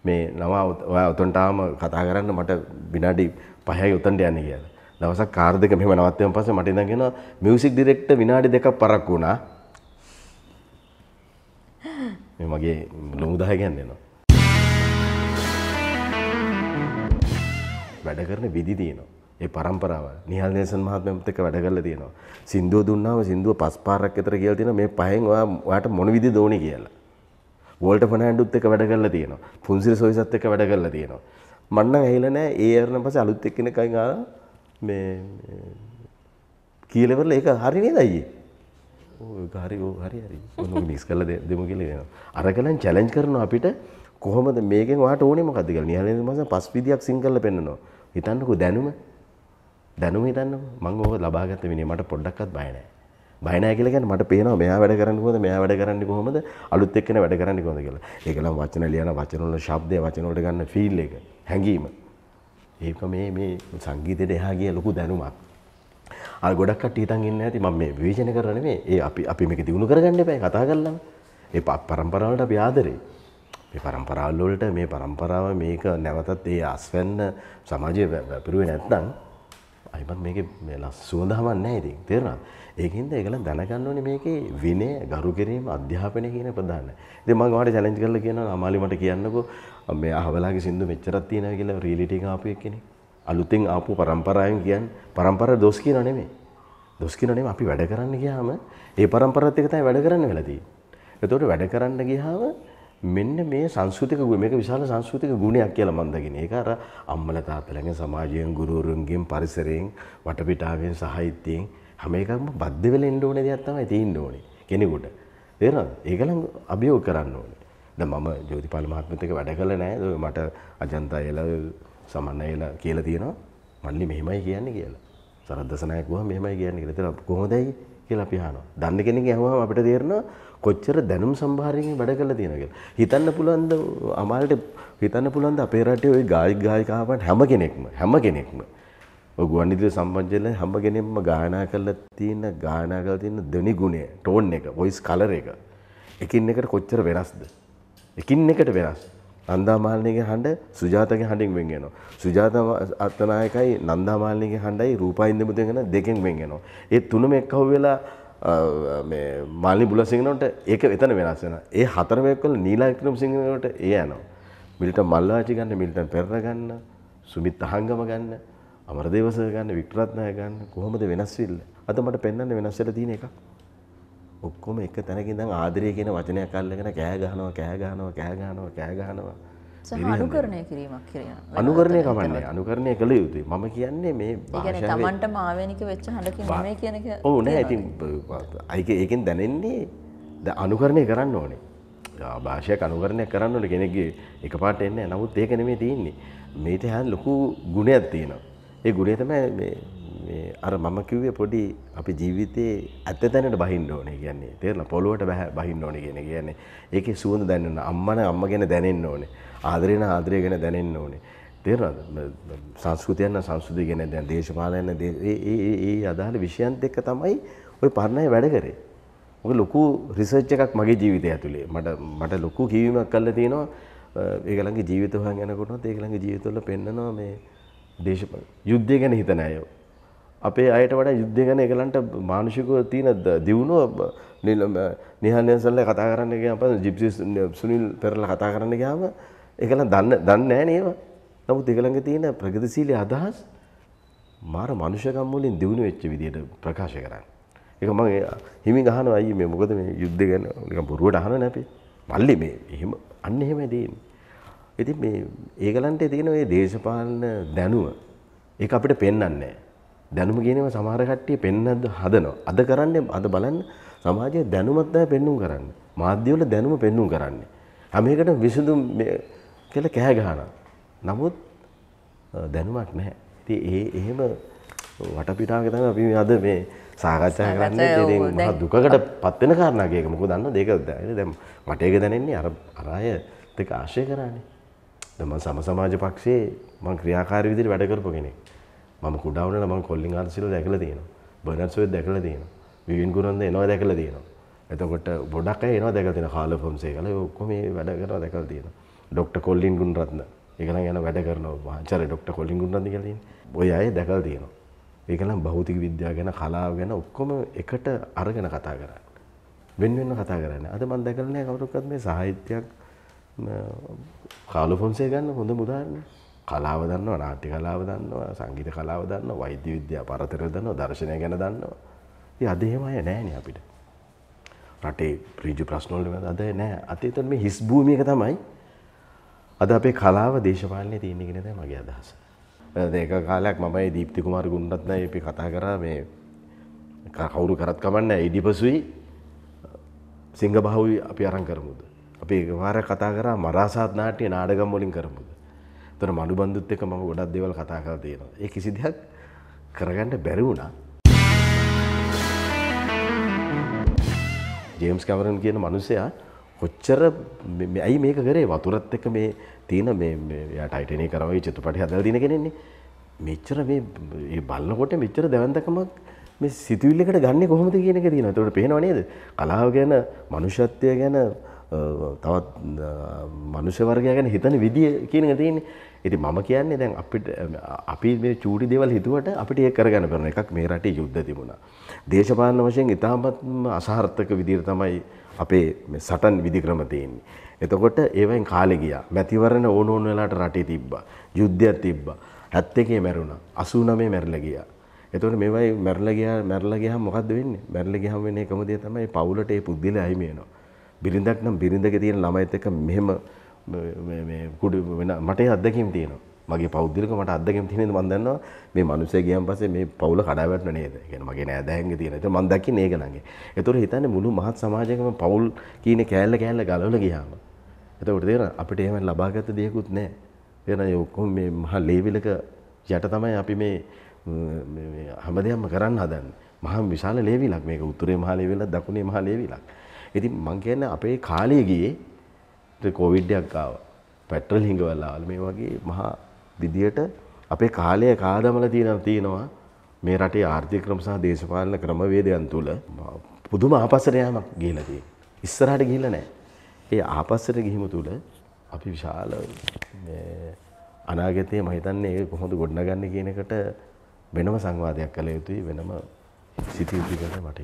මේ ළමා ඔයා උතන්ට ආවම කතා කරන්න මට විනාඩි 5යි උතන්ට යන්න කියලා දවසක් කාර් දෙක මෙහෙම නවත්තීම පස්සේ මට ඉඳන් කියනවා මියුසික් ඩිරෙක්ටර් විනාඩි දෙකක් පරක්කු වුණා මේ මගේ ලොමු 10 ගන්න එනවා වැඩ කරන විදි තියෙනවා. ඒ පරම්පරාව නිහල් නේසන් මහත්මයාත් එක්ක වැඩ කරලා තියෙනවා. සින්දුව දුන්නාම සින්දුව පස් පාරක් විතර කියලා තියෙනවා මේ පහෙන් ඔයා ඔයාට මොන විදිහද ඕනේ කියලා. වෝල්ට ෆර්නෑන්ඩුත් එක්ක වැඩ කරලා තියෙනවා. පුන්සිරි සොයිසත් එක්ක වැඩ කරලා තියෙනවා. මම නම් ඇහිලා නැහැ ඒ යර්න පස්සේ අලුත් එක්කෙනෙක් අයින් ආලා මේ කියලා ඉවරලා ඒක හරි නේද අයියේ? හරි හරි හරි ඔන්න මිස් කරලා දෙමු කියලා දෙනවා. අරකලන් චැලෙන්ජ් කරනවා අපිට කොහොමද මේකෙන් ඔයාට ඕනේ මොකද්ද කියලා. නිහලෙන් මම පස් විදියක් සිං කරලා පෙන්නනවා. හිතන්නකෝ දැනුම දැනුම හිතන්නකෝ මම ඕක ලබාගත්ත මිනිහ මට පොඩ්ඩක්වත් බය නැහැ. බය නැහැ කියලා කියන්නේ මට පේනවා මෙයා වැඩ කරන්න කොහොමද මෙයා වැඩ කරන්නේ කොහොමද අලුත් එක්කන වැඩ කරන්නේ කොහොමද කියලා. ඒක නම් වචන ලියන වචන වල ශබ්දය වචන වලට ගන්න ෆීල් එක හැඟීම. ඒක මේ මේ සංගීතයට එහා ගිය ලොකු දැනුමක්. අර ගොඩක් කට්ටිය හිතන් ඉන්නේ නැති මම මේ විවේචන කරන්නේ මේ ඒ අපි අපි මේක දිනු කරගන්න එපා කතා කරලා. ඒ පරම්පරාවලට අපි ආදරේ. මේ පරම්පරාවල්ලොලට මේ පරම්පරාව මේක නැවතත් ඒ අස්වැන්න සමාජය වැපිරුවේ නැත්නම් අයිබත් මේක ලස් සුවඳහමන්න ඇති තේරවා ඒකන්ද එකල දැනගන්නවන මේකේ විනේ ගරු කිරීම අධ්‍යාපනය කියන ප්‍රධාන දෙ මගවට චලෙන්ජ් කරල කියන අමාලිමට කියන්නකෝ මේ අහවලාගේ සිින්දු මෙච්චරත් තියෙන කියලා රීලිටි ආපය කෙනෙ අලුතින් ආපු පරම්පරායෙන් කියන් පරම්පර දොස් කියන නෙමේ දොස් කියනනේ අපි වැඩ කරන්න ගයාම ඒ පරම්පරත් එකතයි වැඩ කරන්න වෙලදී එතවට වැඩ කරන්න ගියාව මෙන්න මේ සංස්කෘතික ගුණ මේක විශාල සංස්කෘතික ගුණයක් කියලා මම දකින්නේ. ඒක අර අම්මලා තාත්තලාගෙන් සමාජයෙන් ගුරුවරුන්ගෙන් පරිසරයෙන් වටපිටාවෙන් සාහිත්‍යයෙන් හැම එකක්ම බද්ධ වෙලා ඉන්න ඕනේ දෙයක් තමයි තියෙන්න ඕනේ කෙනෙකුට. තේරෙනවද? ඒකලං අභියෝග කරන්න ඕනේ. දැන් මම ජෝතිපාල මහත්මයාත් එක්ක වැඩ කළේ නැහැ. මට අජන්තයල සමන්නයල කියලා තියෙනවා. මල්ලි මෙහෙමයි කියන්නේ කියලා. සරද්දසනායක ගුවා මෙහෙමයි කියන්නේ කියලා. ඒතර කොහොමදයි කියලා අපි අහනවා. දන්න කෙනෙක් ඇහුවම අපිට තේරෙනවා කොච්චර දැනුම් සම්භාරයෙන් වැඩ කළ තියෙන කියලා. හිතන්න පුළුවන්ද අමාරට හිතන්න පුළුවන්ද අපේ රටේ ওই ගායක ගායිකාවන් හැම කෙනෙක්ම හැම කෙනෙක්ම ඔය ගුවන්විදුලි සම්බන්ධයෙන් හැම කෙනෙක්ම ගායනා කරලා තියෙන ගායනා කරලා තියෙන දනි ගුණය, ටෝන් එක, වොයිස් කලර් එක එකින් එකට කොච්චර වෙනස්ද? එකින් එකට වෙනස්. නන්දාමාලිනීගේ හඬ සුජාතගේ හඬින් වෙන් වෙනවා. සුජාත අත්නායකයි නන්දාමාලිනීගේ හඬයි රූපයින්දමුදෙන් දෙකෙන් වෙන් වෙනවා. ඒ තුනම එක්කහුව වෙලා මාලි බුල සිංහනට ඒක එතන වෙනස් වෙන ඒ හතරමයක්කල නීලා වික්‍රම සිංහනට ඒ යනවා මිල්ට මල්ලාචි ගන්න මිල්ටන් පෙරර ගන්න සුමිත් අහංගම ගන්න අමරදේවස ගන්න වික්ටරත්නාය ගන්න කොහොමද වෙනස්විල්ල අද මට පෙන්වන්න වෙනස්සට තියෙන එකක් ඔක්කොම එක තැනකින් ඉඳන් ආදරය කියන වචනයක් අල්ලගෙන කෑ ගහනවා කෑ ගහනවා කෑ ගහනවා කෑ ගහනවා අනුකරණය කිරීමක් කිරීම අනුකරණය කමන්නේ අනුකරණය කළ යුතුයි මම කියන්නේ මේ තමන්ට මාවනික වෙච්ච හඬ කියන ඕ නෑ ඇති අයික ඒකෙන් දැනෙන්නේ ද අනුකරණය කරන්න ඕනේ භාෂයක් අනුකරණය කරන්නට කෙනෙක්ගේ එක පාට එන්න නමුත් ඒක නෙමේ තියන්නේ මේට හන් ලොකු ගුණයක් තියෙනවා ඒ ගුණේ තමයි මේ අර මම කිව්වේ පොඩි අපි ජීවිතේ ඇත්ත තැනට බහින්න ඕනේ කියන්නේ තේරෙන පොළොවට බහින්න ඕනේ කියන කියන්නේ ඒකේ සුවඳ දැනෙන්න අම්මන අම්ම ගැන දැනෙන්න ඕනේ ආදරේ නම් ආදරය ගැන දැනෙන්න ඕනේ තේරෙනවද සංස්කෘතියන් නම් සංස්කෘතිය ගැන දැන් දේශපාලන ඒ ඒ ඒ අදාළ විෂයන්ත් එක්ක තමයි ওই පර්ණය වැඩ කරේ ඔක ලොකු රිසර්ච් එකක් මගේ ජීවිතය ඇතුලේ මට මට ලොකු කියවීමක් කරලා තියෙනවා ඒගොල්ලන්ගේ ජීවිත හොයන් යනකොටත් ඒගොල්ලන්ගේ ජීවිතවල පෙන්නනවා මේ දේශපාලන යුද්ධය ගැන හිතන අයෝ අපේ අයට වඩා යුද්ධය ගැන ඒගලන්ට මානුෂිකව තියෙන දියුණුව නිහන්නසල්ල කතා කරන්න ගියාම ජිප්සි සුනිල් පෙරලා කතා කරන්න ගියාම ඒගලන් දන්න දන්නේ නැහැ නේව. නමුත් ඒගලන්ගේ තියෙන ප්‍රගතිශීලී අදහස් මාර මනුෂ්‍යකම් වලින් දියුණු වෙච්ච විදියට ප්‍රකාශ කරන්නේ. ඒක මම හිමින් අහනවා අයියේ මේ මොකද මේ යුද්ධ ගැන නිකන් බොරුවට අහන්නේ අපි. මල්ලි මේ එහෙම අන්න එහෙමයි දෙන්නේ. ඉතින් මේ ඒගලන්ට තියෙන ওই දේශපාලන දැනුම ඒක අපිට පෙන්වන්නේ නැහැ. දැනුම කියනව සමහර කට්ටිය පෙන්වද්ද හදනවා. අද කරන්නේ අද බලන්න සමාජයේ දැනුමත් තමයි පෙන්වුම් කරන්නේ. මාධ්‍යවල දැනුම පෙන්වුම් කරන්නේ. හැම එකටම විසඳුම් කියලා කෑ ගහනවා. නමුත් දැනුමක් නැහැ. ඉතින් ඒ එහෙම වටපිටාවක තමයි අපි අද මේ සාකච්ඡා කරන්නේ. ඉතින් මහ දුකකට පත් වෙන කාරණාවක් ඒක. මොකද දන්නවද? ඒක දැන් මට ඒක දැනෙන්නේ අර අර අය දෙක ආශ්‍රය කරානේ. දැන් මම සම සමාජ පක්ෂයේ මම ක්‍රියාකාරී විදිහට වැඩ කරපු කෙනෙක්. මම කුඩා වුණා නම් මම කොල්ලින් ආදසිල දැකලා තියෙනවා. බර්නඩ් සෝත් දැකලා තියෙනවා. විවින් ගුරුන්ද එනවා දැකලා තියෙනවා. එතකොට ගොඩක් අය එනවා දැකලා තියෙනවා. කාලෝ ෆොම්සේකල ඔක්කොම මේ වැඩ කරනවා දැකලා තියෙනවා. Doctor Colin Gunaratne. ඒකනම් යන වැඩ කරනවා. මහාචාර්ය ડોક્ટર කොල්ලින් ගුණරත්න කියලා තියෙනවා. ඔය අය දැකලා තියෙනවා. ඒකනම් භෞතික විද්‍යාව ගැන කලාව ගැන ඔක්කොම එකට අරගෙන කතා කරන්නේ. වෙන වෙන කතා කරන්නේ. අද මම දැකලා නැහැ කවුරක්වත් මේ සාහිත්‍යයක් කාලෝ ෆොම්සේ ගන්න හොඳ උදාහරණයක්. කලාව දන්නවා නාට්‍ය කලාව දන්නවා සංගීත කලාව දන්නවා වෛද්‍ය විද්‍යාව පරතර දන්නවා දර්ශනය ගැන දන්නවා. ඉතින් අද එහෙම අය නැහැ අපිට. රටේ ඍජු ප්‍රශ්න වල අද නැහැ. අතීතෙන් මේ හිස් භූමියක තමයි අද අපේ කලාව දේශපාලනේ තියෙන්නේ කියන තමයි මගේ අදහස. ඒක කාලයක් මම මේ දීප්ති කුමාර ගුණරත්නයි අපි කතා කරා මේ කවුරු කරත් කමන්නේ ඉදිපසුයි සිංහබාහුයි අපි අරන් කරමුද. අපි එකවර කතා කරා මරාසාත් නාට්‍ය නාඩගම් වලින් කරමුද. තොර මඩු බන්දුත් එක මම ගොඩක් දෙවල් කතා කර තියෙනවා ඒ කිසි දෙයක් කරගන්න බැරි වුණා ජේම්ස් කවරන් කියන මනුසයා කොච්චර ඇයි මේක කරේ වතුරත් එක මේ තියෙන ටයිටනය කරවයි චිතුපටි හදල් දින කෙනෙන්නේ මෙච්චර මේ බලකොට මෙච්චර දැවන්තකමක් මේ සිතුවිල්ලකට ගන්න කොහොමද කියන එක තියෙන තොට පේනවනේද කලාව ගැන මනුෂත්වය ගැන තවත් මනුෂ්‍යවර්ගය ගැන හිතන විදිිය කියනක තියන්නේ ඉති මම කියන්නේ දැන් අපිට අපි මේ චූටි දෙවල් හිතුවට අපිට ඒ කරගන්න බැරන එකක් මේ රටේ යුද්ධ තිබුණා. දේශපාලන වශයෙන් ඉතාමත්ම අසාර්ථක විදිහට තමයි අපේ මේ සටන් විධික්‍රම තියෙන්නේ. එතකොට ඒවෙන් කාලේ ගියා. මැතිවරණ ඕන ඕන වෙලාවට රටේ තිබ්බා. යුද්ධයක් තිබ්බා. 71 මැරුණා. 89 මැරිලා ගියා. එතකොට මේවයි මැරිලා ගියා මැරිලා ගියාම මොකද්ද වෙන්නේ? මැරිලා ගියාම වෙන්නේ එකම දේ තමයි පවුලට ඒ පුද්දලයි අයිම වෙනවා. බිරිඳක් නම් බිරිඳගේ තියෙන ළමයිත් එක්ක මෙහෙම කුඩ මට අදකින් තියන මගේ පෞද්ලික මට අදකම තියනෙ මන්දන්න මේ මනුසේ ගියන් පසේ මේ පවුල කඩාවැටන නේද ගෙන මගේ නෑදැන්ග තියනට මන්දකි නේගනගේ එතුර හිතන්න මුළු මහත් සමාජකම පවුල් කියන කෑල්ල කෑල්ල ගලවල ගියාම එතකොට තේර අපිට එහෙම ලබාගත දෙයකුත් නෑ එන යොක්කොම් මේ මහා ලේවිලක යට තමයි අපි මේ හැම දෙයක්ම කරන්න හදන්න මහා විශාල ලේවිලක් මේක උතුරේ මහා ලේවිලක් දකුණේ මහා ලේවිලක් ඉතින් මං කියන්නේ අපේ කාලයේ ගියේ කොවිඩ්ඩයක් ආව පැට්‍රල් හිඟවල්ලාවල මේ වගේ මහා විදියට අපේ කාලය කාදමල තියෙන තියෙනවා මේ රටේ ආර්ථික්‍රම සහ දේශපාලන ක්‍රමවේදයන් තුළ පුදුම ආපස්සරයාමක් ගිහිලතිය. ඉස්සරහට ගිහිල නෑ. ඒ ආපස්සර ගිහිම තුළ අපි විශාල අනාගතය මහිතන්නේ කොහොඳ ගොඩනගන්න කියනකට වෙනම සංවාදයක් කළ යුතුයි වෙනම සිතීතිකන මට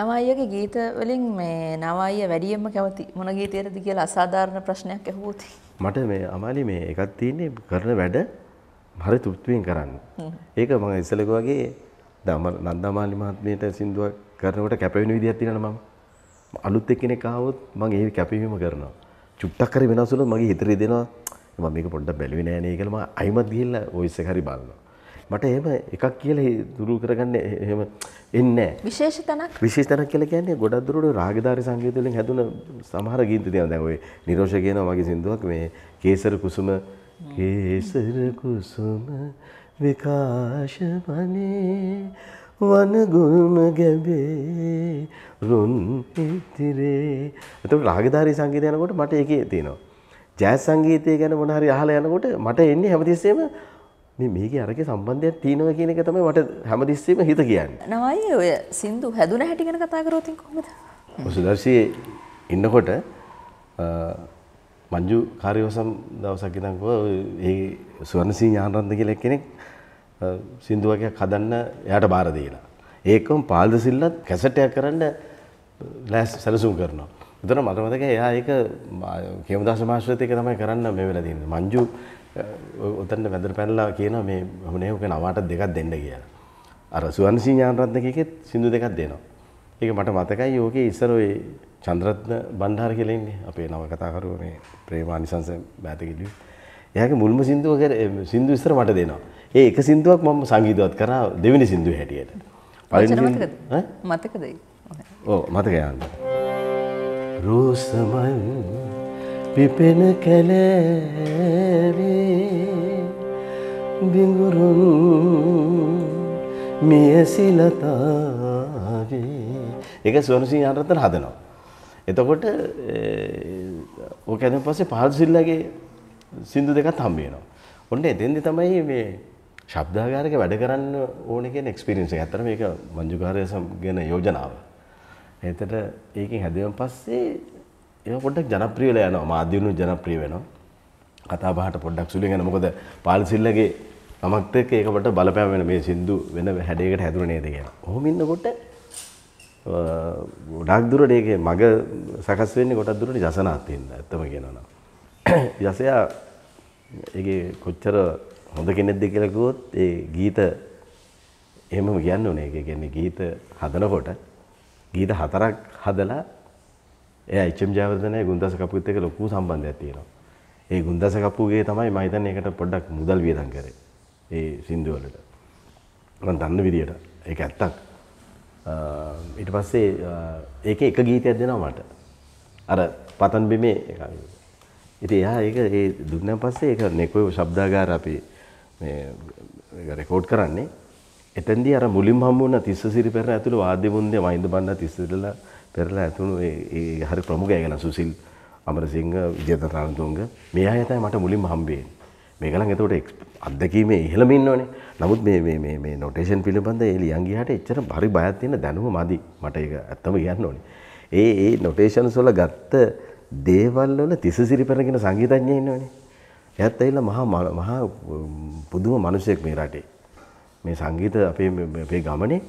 නවයියගේ ගීත වලින් මේ නවයිය වැඩියම්ම කැවති මොන ගීතයටද කියලා අසාධාරණ ප්‍රශ්නයක් ඇහුවොත් මට මේ අමාලි මේ එකක් තියෙන්නේ කරන වැඩ හරි තෘප්තියෙන් කරන්න. ඒක මම ඉස්සලක වගේ දම නන්දමාලි මහත්මියට සින්දුවක් කරනකොට කැපවෙන විදිහක් තියෙනවා මම. අලුත් එක්කෙනෙක් ආවොත් මම ඒ කැපවීම කරනවා. චුට්ටක් හරි වෙනස් වුණොත් මගේ හිතරේ දෙනවා මම මේක පොඩ්ඩක් බැලුවේ නෑ නේ කියලා මම අයිමත් ගිහිල්ලා වොයිස් එක හරි බලනවා. මට එහෙම එකක් කියලා දුරු කරගන්න එහෙම එන්නේ විශේෂ තැනක් විශේෂ තැනක් කියලා කියන්නේ ගොඩක් දුරට රාගධාරී සංගීත වලින් හැදුන සමහර ගීත තියෙනවා දැන් ඔය නිරෝෂ කියනවා මගේ සින්දුවක් මේ කේසර කුසුම කේසර කුසුම විකාශමනේ වන ගුල්ම ගැබේ රුන් ඉතිරේ එතකොට රාගධාරී සංගීතය යනකොට මට ඒකේ තියෙනවා ජෑස් සංගීතය ගැන මොන හරි අහලා යනකොට මට එන්නේ හැමතිස්සෙම මේ මේකේ අරකේ සම්බන්ධයක් තියෙනවා කියන එක තමයි මට හැමතිස්සෙම හිත කියන්නේ. නවයි ඔය සින්දු හැදුන හැටි ගැන කතා කරොත් කොහොමද? සුදර්ශී ඉන්නකොට මංජු කාර්යවසම් දවසක් ඉඳන් ඒ සුවර්ණසිංහ ඥානරත්න කියලා කෙනෙක් සින්දු වගේක් හදන්න එයාට බාර දීලා. ඒකම පාල්ද සිල්ලත් කැසට් එකක් කරන්න ලෑස් සැලසුම් කරනවා. එතන මට මතකයි එයා ඒක කේමදාස මාස්ටරත් එක තමයි කරන්න මේ වෙලාව තියෙන්නේ. මංජු ඔතන්ට වැදර පැල්ලා කියන මේ හමනයක නවාට දෙකක් දෙන්න කියලා. අර සුවන් සීඥාන්රත්නකෙත් සිින්දු දෙකක් දෙනවා. ඒක මට මතකයි යෝකයේ ඉස්සර ඔය චන්ද්‍රත්න බණ්ඩාර කියලා ඉන්නේ අපේ නවකතාකරුව මේ ප්‍රේමානිසංස බෑතකිලි. එයාගේ මුල්ම සින්දුව කර සින්දු ඉස්සර මට දෙනවා. ඒ එක සින්දුවක් මම සංගීතවත් කරා දෙවෙනි සින්දුව හැටියට. පළවෙනි මතකද? ඕ මතක යන්න. රෝසමල් පිපෙන කැලේ බිඟුරුන් මියසිලතාවේ එක සුවනසිංහ ආරත්තන හදනවා. එතකොට ඕක ඇදෙන පස්සේ පහළ සිල්ලාගේ සින්දු දෙකත් හම්බ වෙනවා. ඔන්න එතෙන්දි තමයි මේ ශබ්දාගාරක වැඩ කරන්න ඕනේ කියන එක්ස්පීරියන්ස් එක. ඇත්තට මේක මංජුකාරය ගැන යෝජනාව. එතට ඒකෙන් හැදුවෙන් පස්සේ ඒක පොඩ්ඩක් ජනප්‍රිය වෙලා යනවා. මාධ්‍ය ජනප්‍රිය වෙනවා. කතා බහට පොඩ්ඩක් සුළු වෙනවා. මොකද පාලසිල්ලගේ නමක්ට ඒකට බලපෑම වෙන මේ සින්දු වෙන හැඩයකට හැදුර නේද කියලා. ඔහොම ඉන්නකොට ගොඩක් දුරට ඒකේ මග සකස් වෙන්නේ ගොඩක් දුරට යසනාත් වෙන්න. ඇත්තම කියනවා නම්. යසයා ඒකේ කොච්චර හොඳ කෙනෙක්ද කියලා කිව්වොත් ඒ ගීත එහෙමම කියන්න ඕනේ. ඒ කියන්නේ ගීත හදනකොට ගීත හතරක් හදලා එයා එච්.එම්. ජයවර්ධනයි ගුණදාස කපුත් එක්ක ලොකු සම්බන්ධයක් තියෙනවා. ඒ ගුණදාස කපුගේ තමයි මම හිතන්නේ ඒකට පොඩ්ඩක් මුදල් වියදම් කරේ. ඒ සින්දුවලට මම දන්න විදියට ඒක ඇත්තක් ඊට පස්සේ ඒක එක ගීතයක් දෙනවා මට අර පතන් බිමේ ඉතින් එයා ඒක ඒ දුන්නන් පස්සේ ඒක නෙකෝ ශබ්දාගාර අපි මේ රෙකෝඩ් කරන්නේ එතෙන්දී අර මුලින්ම හම්බ වුණ තිස්ස සිරිපෙරණ ඇතුළු වාද්‍ය වුන්දේ මහින්ද බණ්ඩා තිස්සදලා පෙරලා ඇතුණු ඒ හරි ප්‍රමුඛය ගැන සුසිල් අමරසිංහ විජේතරාණතුංග මේ අය තමයි මට මුලින්ම හම්බ වෙන්නේ මේක නම් එතකොට අත්දැකීමේ ඉහළම ඉන්නවනේ. නමුත් මේ මේ මේ මේ නොටේෂන් පිළිබඳ ඒ ලියන් ගියාට එච්චර හරි බයක් තියෙන දැනුම මදි. මට ඒක ඇත්තම කියන්න ඕනේ. ඒ ඒ නොටේෂන්ස් වල ගත්ත දේවල් වල තිසසිරිපරගෙන සංගීතඥයෙක් ඉන්නවනේ. එයාත් ඇවිල්ලා මහා මහා පුදුම මිනිසෙක් මේ රටේ. මේ සංගීත අපේ අපේ ගමනේ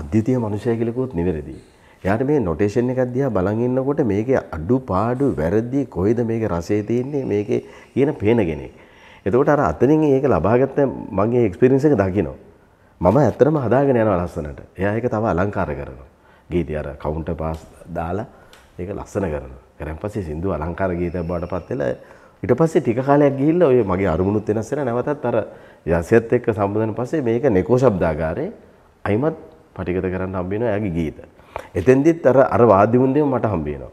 අද්විතීය මිනිසයෙක් කියලා කිව්වොත් නිවැරදියි. එයාට මේ නොටේෂන් එකක් දිහා බලන් ඉන්නකොට මේකේ අඩුපාඩු වැරදි කොයිද මේකේ රසය තියෙන්නේ මේකේ කියන පේන කෙනෙක්. එතකොට අර අතනින් ඒක ලබාගත්ත මගේ එක්ස්පිරියන්ස් එක දකිනවා. මම ඇත්තටම හදාගෙන යනවා ලස්සනට. එයා ඒක තව අලංකාර කරනවා. ගීතය අර කවුන්ටර් පාස් දාලා ඒක ලස්සන කරනවා. කරන් පස්සේ සින්දු අලංකාර ගීතයක් බවට පත් වෙලා ඊට පස්සේ ටික කාලයක් ගිහිල්ලා ඔය මගේ අරමුණුත් වෙනස් වෙලා නැවතත් අර යසියත් එක්ක සම්බන්ධන පස්සේ මේක නෙකෝ ශබ්දාගාරේ අයිමත් පටිගත කරන්න හම්බ වෙනවා එයාගේ ගීත. එතෙන්දිත් අර අර වාද්‍ය මුන්දේම මට හම්බ වෙනවා.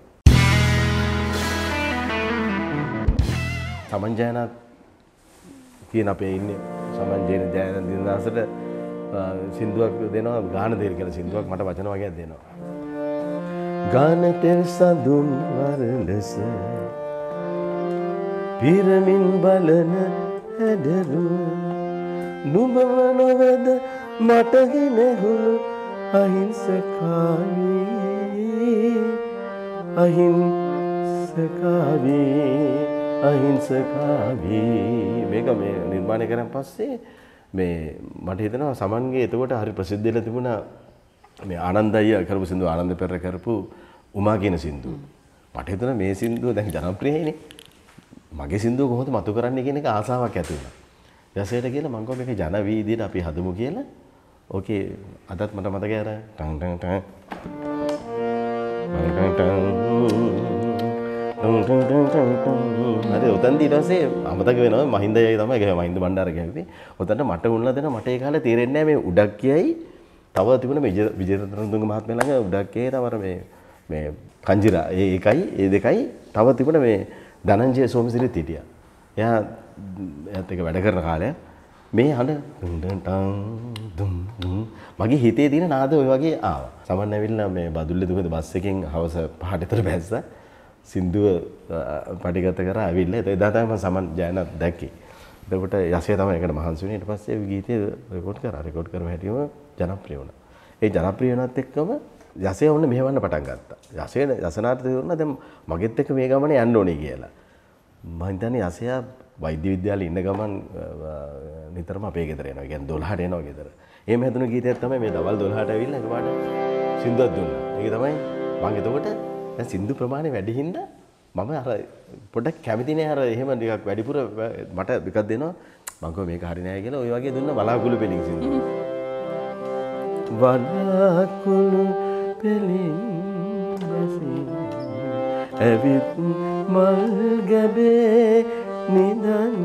සමන්ජයනත් තියෙන අපේ ඉන්න සමන්ජයන ජයන දිනදාසට සිින්දුවක් දෙනවා ගාන දෙර කර සිින්දුවක් මට වචන වගේ දෙනවා. ගානතෙල් සඳුම් වර ලෙස පිරමින් බලන හැඩරු නුබව නොවැද මටහිනැහුණු අහිංසකාවී අහිංසකාවී අහිංසකාවී මේක මේ නිර්මාණය කරන් පස්සේ මේ මට හිතනවා සමන්ගේ එතකොට හරි ප්‍රසිද්ධ වෙලා තිබුණා මේ ආනන්ද අයියා කරපු සින්දුව ආනන්ද පෙරේර කරපු උමා කියන සින්දුව. මට හිතෙනවා මේ සින්දුව දැන් ජනප්‍රියයිනේ. මගේ සින්දුව කොහොමද මතු කරන්නේ කියන එක ආසාවක් ඇති වුණා. ඊපස්සේට කියලා මං කිව්වා මේක ජන වීදියට අපි හදමු කියලා. ඕකේ අදත් මට මතකයි අර ටන් ටන් ටන් ටන් ටන් හරි ඔතන්දී ඊටසේ අමතක වෙන මහින්දය තම එක මහින්ද බණ්ඩාරකඇති ඔතන්ට මට උන්න දෙන මට කාල තේරෙන්නේ මේ උඩක් කියයි තව තිබුණ විජතරතුන්තුන් මහත්මලඟ උඩක්කේ තමර මේ මේ කංජිරා ඒ එකයි ඒ දෙකයි තව තිබුණ මේ දනංජය සෝමසිරි තිටිය එයා ඇත් එක වැඩ කරන කාලය මේ හඬ මගේ හිතේ තියෙන නාද ඔය වගේ ආව සමන්න ඇවිල්ලා මේ බදුල්ල දුකද බස් එකෙන් හවස පහටතර බැස්ස සින්දුව පටිගත කරා ඇවිල්ලා ඒක එදා තමයි මම සමන් ජයනත් දැක්කේ. එතකොට යසේ තමයි ඒකට මහන්සි වුණේ. ඊට පස්සේ ගීතය රෙකෝඩ් කරා. රෙකෝඩ් කරම හැටිම ජනප්‍රිය වුණා. ඒ ජනප්‍රිය වෙනත් එක්කම යසේ ඔන්න මෙහෙවන්න පටන් ගත්තා. යසේ යසනාර්ථ තේරුණා දැන් මගෙත් එක්ක මේ ගමනේ යන්න ඕනේ කියලා. මම හිතන්නේ යසයා වෛද්‍ය විද්‍යාලේ ඉන්න ගමන් නිතරම අපේ ගෙදර එනවා. කියන්නේ 12ට එනවා ගෙදර. එහෙම හැදුණු ගීතයක් තමයි මේ දවල් 12ට ඇවිල්ලා එකපාරට සින්දුවක් දුන්නා. ඒක තමයි මම එතකොට දැන් සින්දු ප්‍රමාණය වැඩි හින්දා මම අර පොඩ්ඩක් කැමති නෑ අර එහෙම ටිකක් වැඩිපුර මට එකක් දෙනවා මං කිව්වා මේක හරි නෑ කියලා ওই වගේ දුන්න බලාකුළු පෙලින් සින්දු බලාකුළු පෙලින් ඇවිත් මල් ගැබේ නිදන්න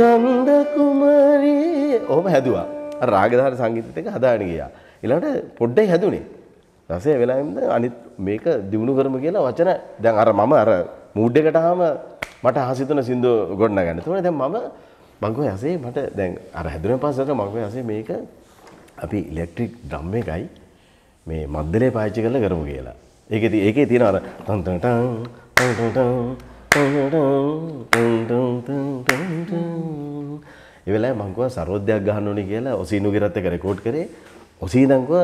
චන්ද කුමරී ඕම හැදුවා රාගධාර සංගීතයක හදාගෙන ගියා ඊළඟට පොඩ්ඩයි හැදුනේ රසය වෙලාවෙන්ද අනිත් මේක දිනු කරමු කියලා වචන දැන් අර මම අර මූඩ් එකට ආවම මට හසිතන සින්දු ගොඩනගන්න. ඒතකොට දැන් මම මං කෝ යසේ මට දැන් අර හැදුනේ පස්සට මං කෝ යසේ මේක අපි ඉලෙක්ට්‍රික් ඩ්‍රම් එකයි මේ මද්දලේ පාවිච්චි කරලා කරමු කියලා. ඒකේ ඒකේ තියෙන අර ටන් ටන් ටන් ටන් ඒ වෙලාවේ මං කෝ සරෝද්දයක් ගහන්න ඕනේ කියලා ඔසීනුගේ රත් එක රෙකෝඩ් කරේ. ඔසීනං කෝ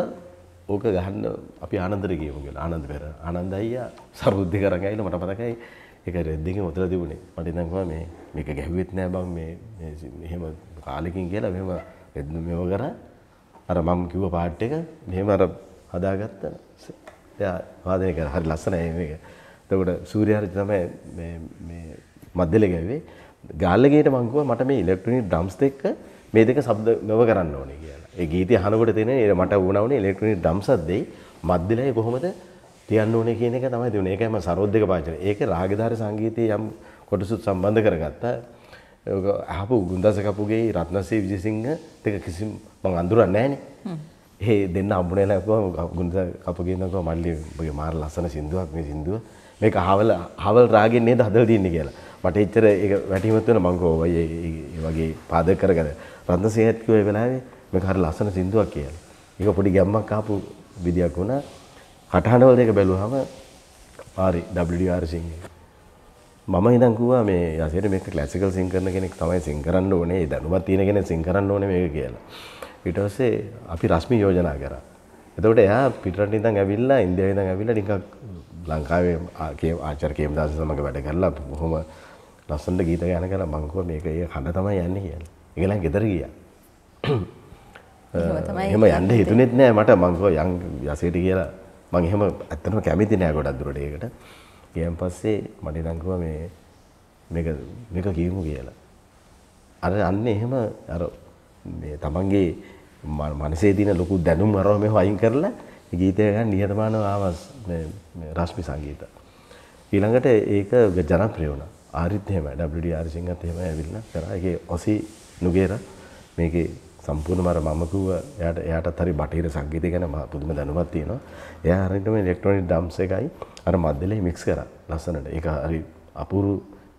ඕක ගහන්න අපි ආනන්දර ගියමු කියලා ආනන්ද පෙර ආනන්ද අයියා සරුද්ධි කරන් ඇවිල්ලා මට මතකයි ඒක රෙද්දකින් ඔතලා තිබුණේ මට ඉතින් කිව්වා මේ මේක ගැහුවෙත් නෑ බං මේ මෙහෙම කාලෙකින් කියලා මෙහෙම රෙද්ද මෙව කරා අර මම කිව්ව පාට් එක මෙහෙම අර හදාගත්තා එයා වාදනය කරා හරි ලස්සනයි මේක එතකොට සූර්යහරි තමයි මේ මේ මැදලේ ගැහුවේ ගාල්ලගේට මං කිව්වා මට මේ ඉලෙක්ට්‍රොනික ඩ්‍රම්ස් දෙක මේ දෙක ශබ්ද මෙව කරන්න ඕනේ කියලා ඒ ගීතය අහනකොට තියෙන මට වුණානේ ඉලෙක්ට්‍රොනික ඩ්‍රම් සද්දේ මද්දලයි කොහොමද තියන්න ඕනේ කියන එක තමයි දිනුනේ. ඒකයි මම සරෝජ් දෙක පාවිච්චි කරේ. ඒක රාගධාර සංගීතයේ යම් කොටසුත් සම්බන්ධ කරගත්තා. ඒක අහපු ගුන්දාස කපුගේ රත්නසේ විජේසිංහ දෙක කිසිම මම අඳුරන්නේ නැහනේ. ඒ දෙන්න හම්බුනේ නැහැ ගුන්දාස කපුගේ නකෝ මල්ලි ඔබගේ මාර ලස්සන සින්දුවක් මේ සින්දුව. මේක හවල හවල් රාගෙන් නේද හදලා තින්නේ කියලා. මට එච්චර ඒක වැටීමක් තුන මං කෝ වගේ පාදක කරගෙන රත්නසේත් කිව්ව ඒ වෙලාවේ මේක හරි ලස්සන සින්දුවක් කියලා. ඒක පොඩි ගැම්මක් ආපු විදියක් වුණා. කටහඬවල දෙක බැලුවාම ආරි WDR සිංහ. මම ඉඳන් කිව්වා මේ යසයට මේක ක්ලාසිකල් සිං කරන කෙනෙක් තමයි සිං කරන්න ඕනේ. ඒ දැනුමක් තියෙන කෙනෙක් සිං කරන්න ඕනේ මේක කියලා. ඊට පස්සේ අපි රශ්මි යෝජනා කරා. එතකොට එයා පිටරට ඉඳන් ඇවිල්ලා ඉන්දියාවේ ඉඳන් ඇවිල්ලා ටිකක් ලංකාවේ ආචාර්ය කේමදාස සමග වැඩ කරලා බොහොම ලස්සනට ගීත ගාන කරලා මං කිව්වා මේක ඒ කඩ තමයි යන්නේ කියලා. ඒගොල්ලන් ගෙදර ගියා. එහෙම යන්න හිතුනෙත් නෑ මට මං කෝ යන් යසෙට කියලා මං එහෙම ඇත්තටම කැමති නෑ ගොඩක් දුරට ඒකට. ගියන් පස්සේ මට ඉතින් කිව්වා මේ මේක මේක කියමු කියලා. අර අන්න එහෙම අර මේ තමන්ගේ මනසේ තියෙන ලොකු දැනුම් අරව මේ වයින් කරලා ගීතය ගන්න නිහතමානව ආවස් මේ රශ්මි සංගීත. ඊළඟට ඒක ජනප්‍රිය වුණා. ආරිත් එහෙමයි WD ආරිසිංහත් එහෙමයි ඇවිල්ලා කරා. ඒකේ ඔසි නුගේරා මේකේ සම්පූර්ණ මර මම කිව්ව එයාට එයාටත් හරි බටහිර සංගීතය ගැන පුදුම දැනුමක් තියෙනවා. එයා හරියට මේ ඉලෙක්ට්‍රොනික ඩම්ස් එකයි අර මද්දලේ මික්ස් කරා ලස්සනට. ඒක හරි අපූර්ව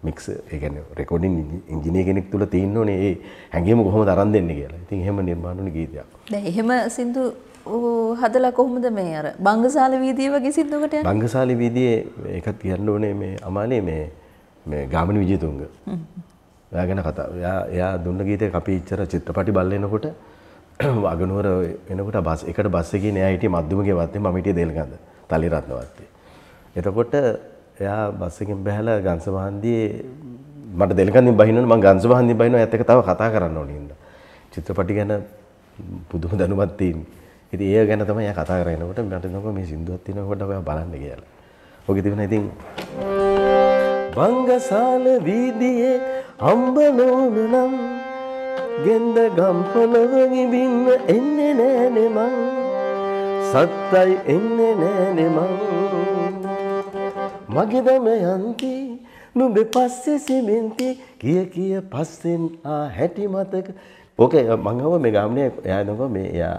මික්ස ඒගැන රෙකෝඩින් ඉංජිනය කෙනෙක් තුළ තියන්න ඕනේ ඒ හැඟීම කොහොම දරන් දෙන්න කියලා ඉතින් එහෙම නිර්මාණන ගීතයක් එහෙම සින්දු හදලා කොහොමද මේ අර බංගසාල වීදිය වගේ සිද්දුකට බංගසාලි වීදියේ එකත් කියන්න ඕනේ මේ අමානේ මේ ගාමන විජයතුන්ග ඔයා ගැන කතා එයා දුන්න ගීතේ අපි ඉච්චර චිත්‍රපටි බලනකොට අගනුවර එනකොට බස් එකට බස් එකේ නෑ හිටියේ මධ්‍යමගේ වත්තේ මම හිටියේ දෙල්ගඳ තලිරත්න වත්තේ. එතකොට එයා බස් එකෙන් බැහැලා ගංසවහන්දියේ මට දෙල්ගඳින් බහිනවනේ මම ගංසවහන්දියෙන් බහිනවා එයාත් එක්ක තව කතා කරන්න ඕනේ ඉන්න. චිත්‍රපටි ගැන පුදුම දැනුමක් තියෙනවා. ඉතින් ඒ ගැන තමයි එයා කතා කරගෙනකොට මට නෝක මේ සින්දුවක් තියෙනවා පොඩ්ඩක් ඔයා බලන්න කියලා. ඔගේ තිබුණා ඉතින් බංගසාල වීදියේ හම්බනෝනනම් ගෙන්ද ගම්පොලවගිබින්න එන්නේ නෑනෙමං සත්තයි එන්නේ නෑනෙමං මගෙදම යන්ති නුඹෙ පස්සෙ සිමෙන්ති කිය කිය පස්සෙන් ආ හැටි මතක ඕක මංහව මේ ගාමනය එයා නොක මේ එයා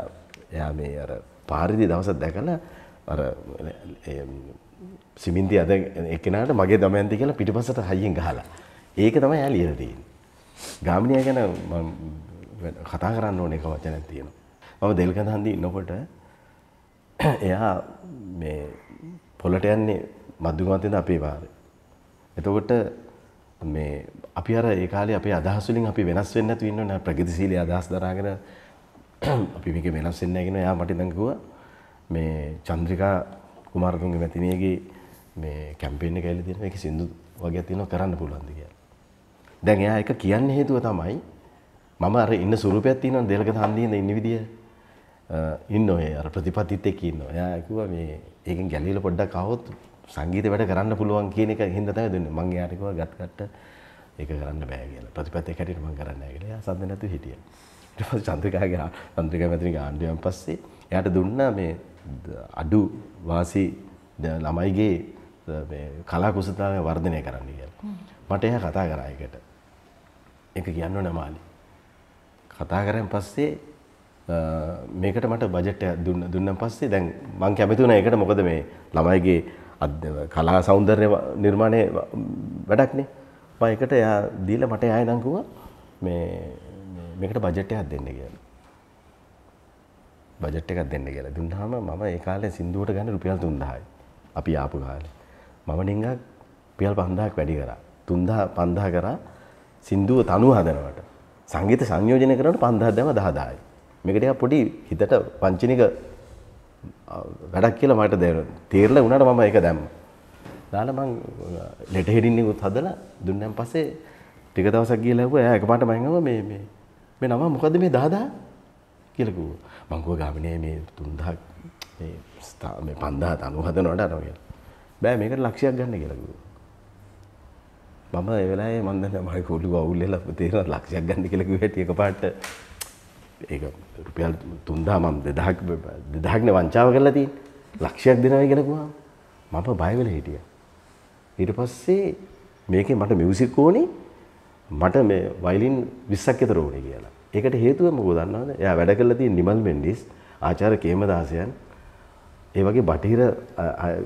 එයා මේ අර පාරිදි දවසත් දැකලා අර සිමින්ති අද එකනට මගේ දමයන්ති කියලා පිටිපසට හයියෙන් ගහලා ඒක තමයි එයා ලියලා තියෙන්නේ. ගාමිණියා ගැන මම කතා කරන්න ඕනේ එක වචනක් තියෙනවා. මම දෙල්කඳ හන්දි ඉන්නකොට එයා මේ පොළට යන්නේ මද්දුගමන්තෙන්ද අපේ වාරේ. එතකොට මේ අපි අර ඒ කාලේ අපේ අදහස් වලින් අපි වෙනස් වෙන්නේ නැතුව ඉන්නවනේ ප්‍රගතිශීලී අදහස් දරාගෙන අපි මේක වෙනස් වෙන්නේ නැහැ කියන එයා මට ඉඳන් කිව්වා මේ චන්ද්‍රිකා කුමාරතුංග මැතිණියගේ මේ කැම්පේන් එක ඇවිල්ලා තියෙනවා ඒකේ සින්දු වගේ තියෙනවා කරන්න පුළුවන් ද කියලා. දැන් එයා එක කියන්න හේතුව තමයි මම අර ඉන්න ස්වරූපයක් තියෙනවා දෙලක හන්දියේ ඉන්න විදිය ඉන්න ඔය අර ප්‍රතිපත්තිත් එක්ක ඉන්නවා. එයා කිව්වා මේ ඒකෙන් ගැලවිලා පොඩ්ඩක් ආවොත් සංගීත වැඩ කරන්න පුළුවන් කියන එක හින්දා තමයි දුන්නේ. මං එයාට කිව්වා ගත් කට්ට ඒක කරන්න බෑ කියලා. ප්‍රතිපත්තියක් හැටියට මං කරන්න නැහැ කියලා. එයා සද්ද නැතුව හිටියා. ඊට පස්සේ චන්ද්‍රිකාගේ චන්ද්‍රිකා මැතිණිගේ ආණ්ඩුවෙන් පස්සේ එයාට දුන්නා මේ අඩු වාසි ළමයිගේ මේ කලා කුසලතාවය වර්ධනය කරන්න කියලා. මට එයා කතා කරා ඒකට. ඒක කියන්න නමාලි. කතා කරන් පස්සේ මේකට මට බජට් දුන්න දුන්නන් පස්සේ දැන් මං කැමති වුණා ඒකට මොකද මේ ළමයිගේ කලා సౌందර්ය නිර්මාණයේ වැඩක්නේ මම ඒකට එයා දීලා මට එයා නම් කිව්වා මේ මේකට බජට් එකක් දෙන්න කියලා බජට් එකක් දෙන්න කියලා දුන්නාම මම ඒ කාලේ සින්දුවට ගන්න රුපියල් 3000යි අපි ආපු කාලේ මම නිකන් රුපියල් 5000ක් වැඩි කරා 3000 5000 කරා සින්දුව තනුව හදනවට සංගීත සංයෝජනය කරනට 5000 දැම 10000යි. මේක ටිකක් පොඩි හිතට වංචනික වැඩක් කියලා මට තේරලා වුණාට මම ඒක දැම්මා. දාලා මං ලෙටර් හෙඩින් එකත් හදලා දුන්නන් පස්සේ ටික දවසක් ගිහලා ඇහුවා එයා එකපාරට මං අහුවා මේ මේ මේ නම මොකද්ද මේ 10000 කියලා කිව්වා. මං කිව්වා ගාමිනේ මේ 3000 මේ මේ 5000 තනුව හදනවට අරගෙන. බෑ මේකට ලක්ෂයක් ගන්න කියලා කිව්වා. මම ඒ වෙලාවේ මම දැන් මගේ කොළු අවුල් වෙලා තේරෙන ලක්ෂයක් ගන්න කියලා කිව්ව හැටි එකපාරට ඒක රුපියල් 3000 මම 2000 2000 නේ වංචාව කරලා තියෙන්නේ ලක්ෂයක් දෙනවා කියලා කිව්වා මම බය වෙලා හිටියා ඊට පස්සේ මේකේ මට මියුසික් ඕනේ මට මේ වයලින් 20ක් විතර ඕනේ කියලා ඒකට හේතුව මොකද දන්නවද එයා වැඩ කරලා තියෙන නිමල් මෙන්ඩිස් ආචාර්ය කේමදාසයන් ඒ වගේ බටහිර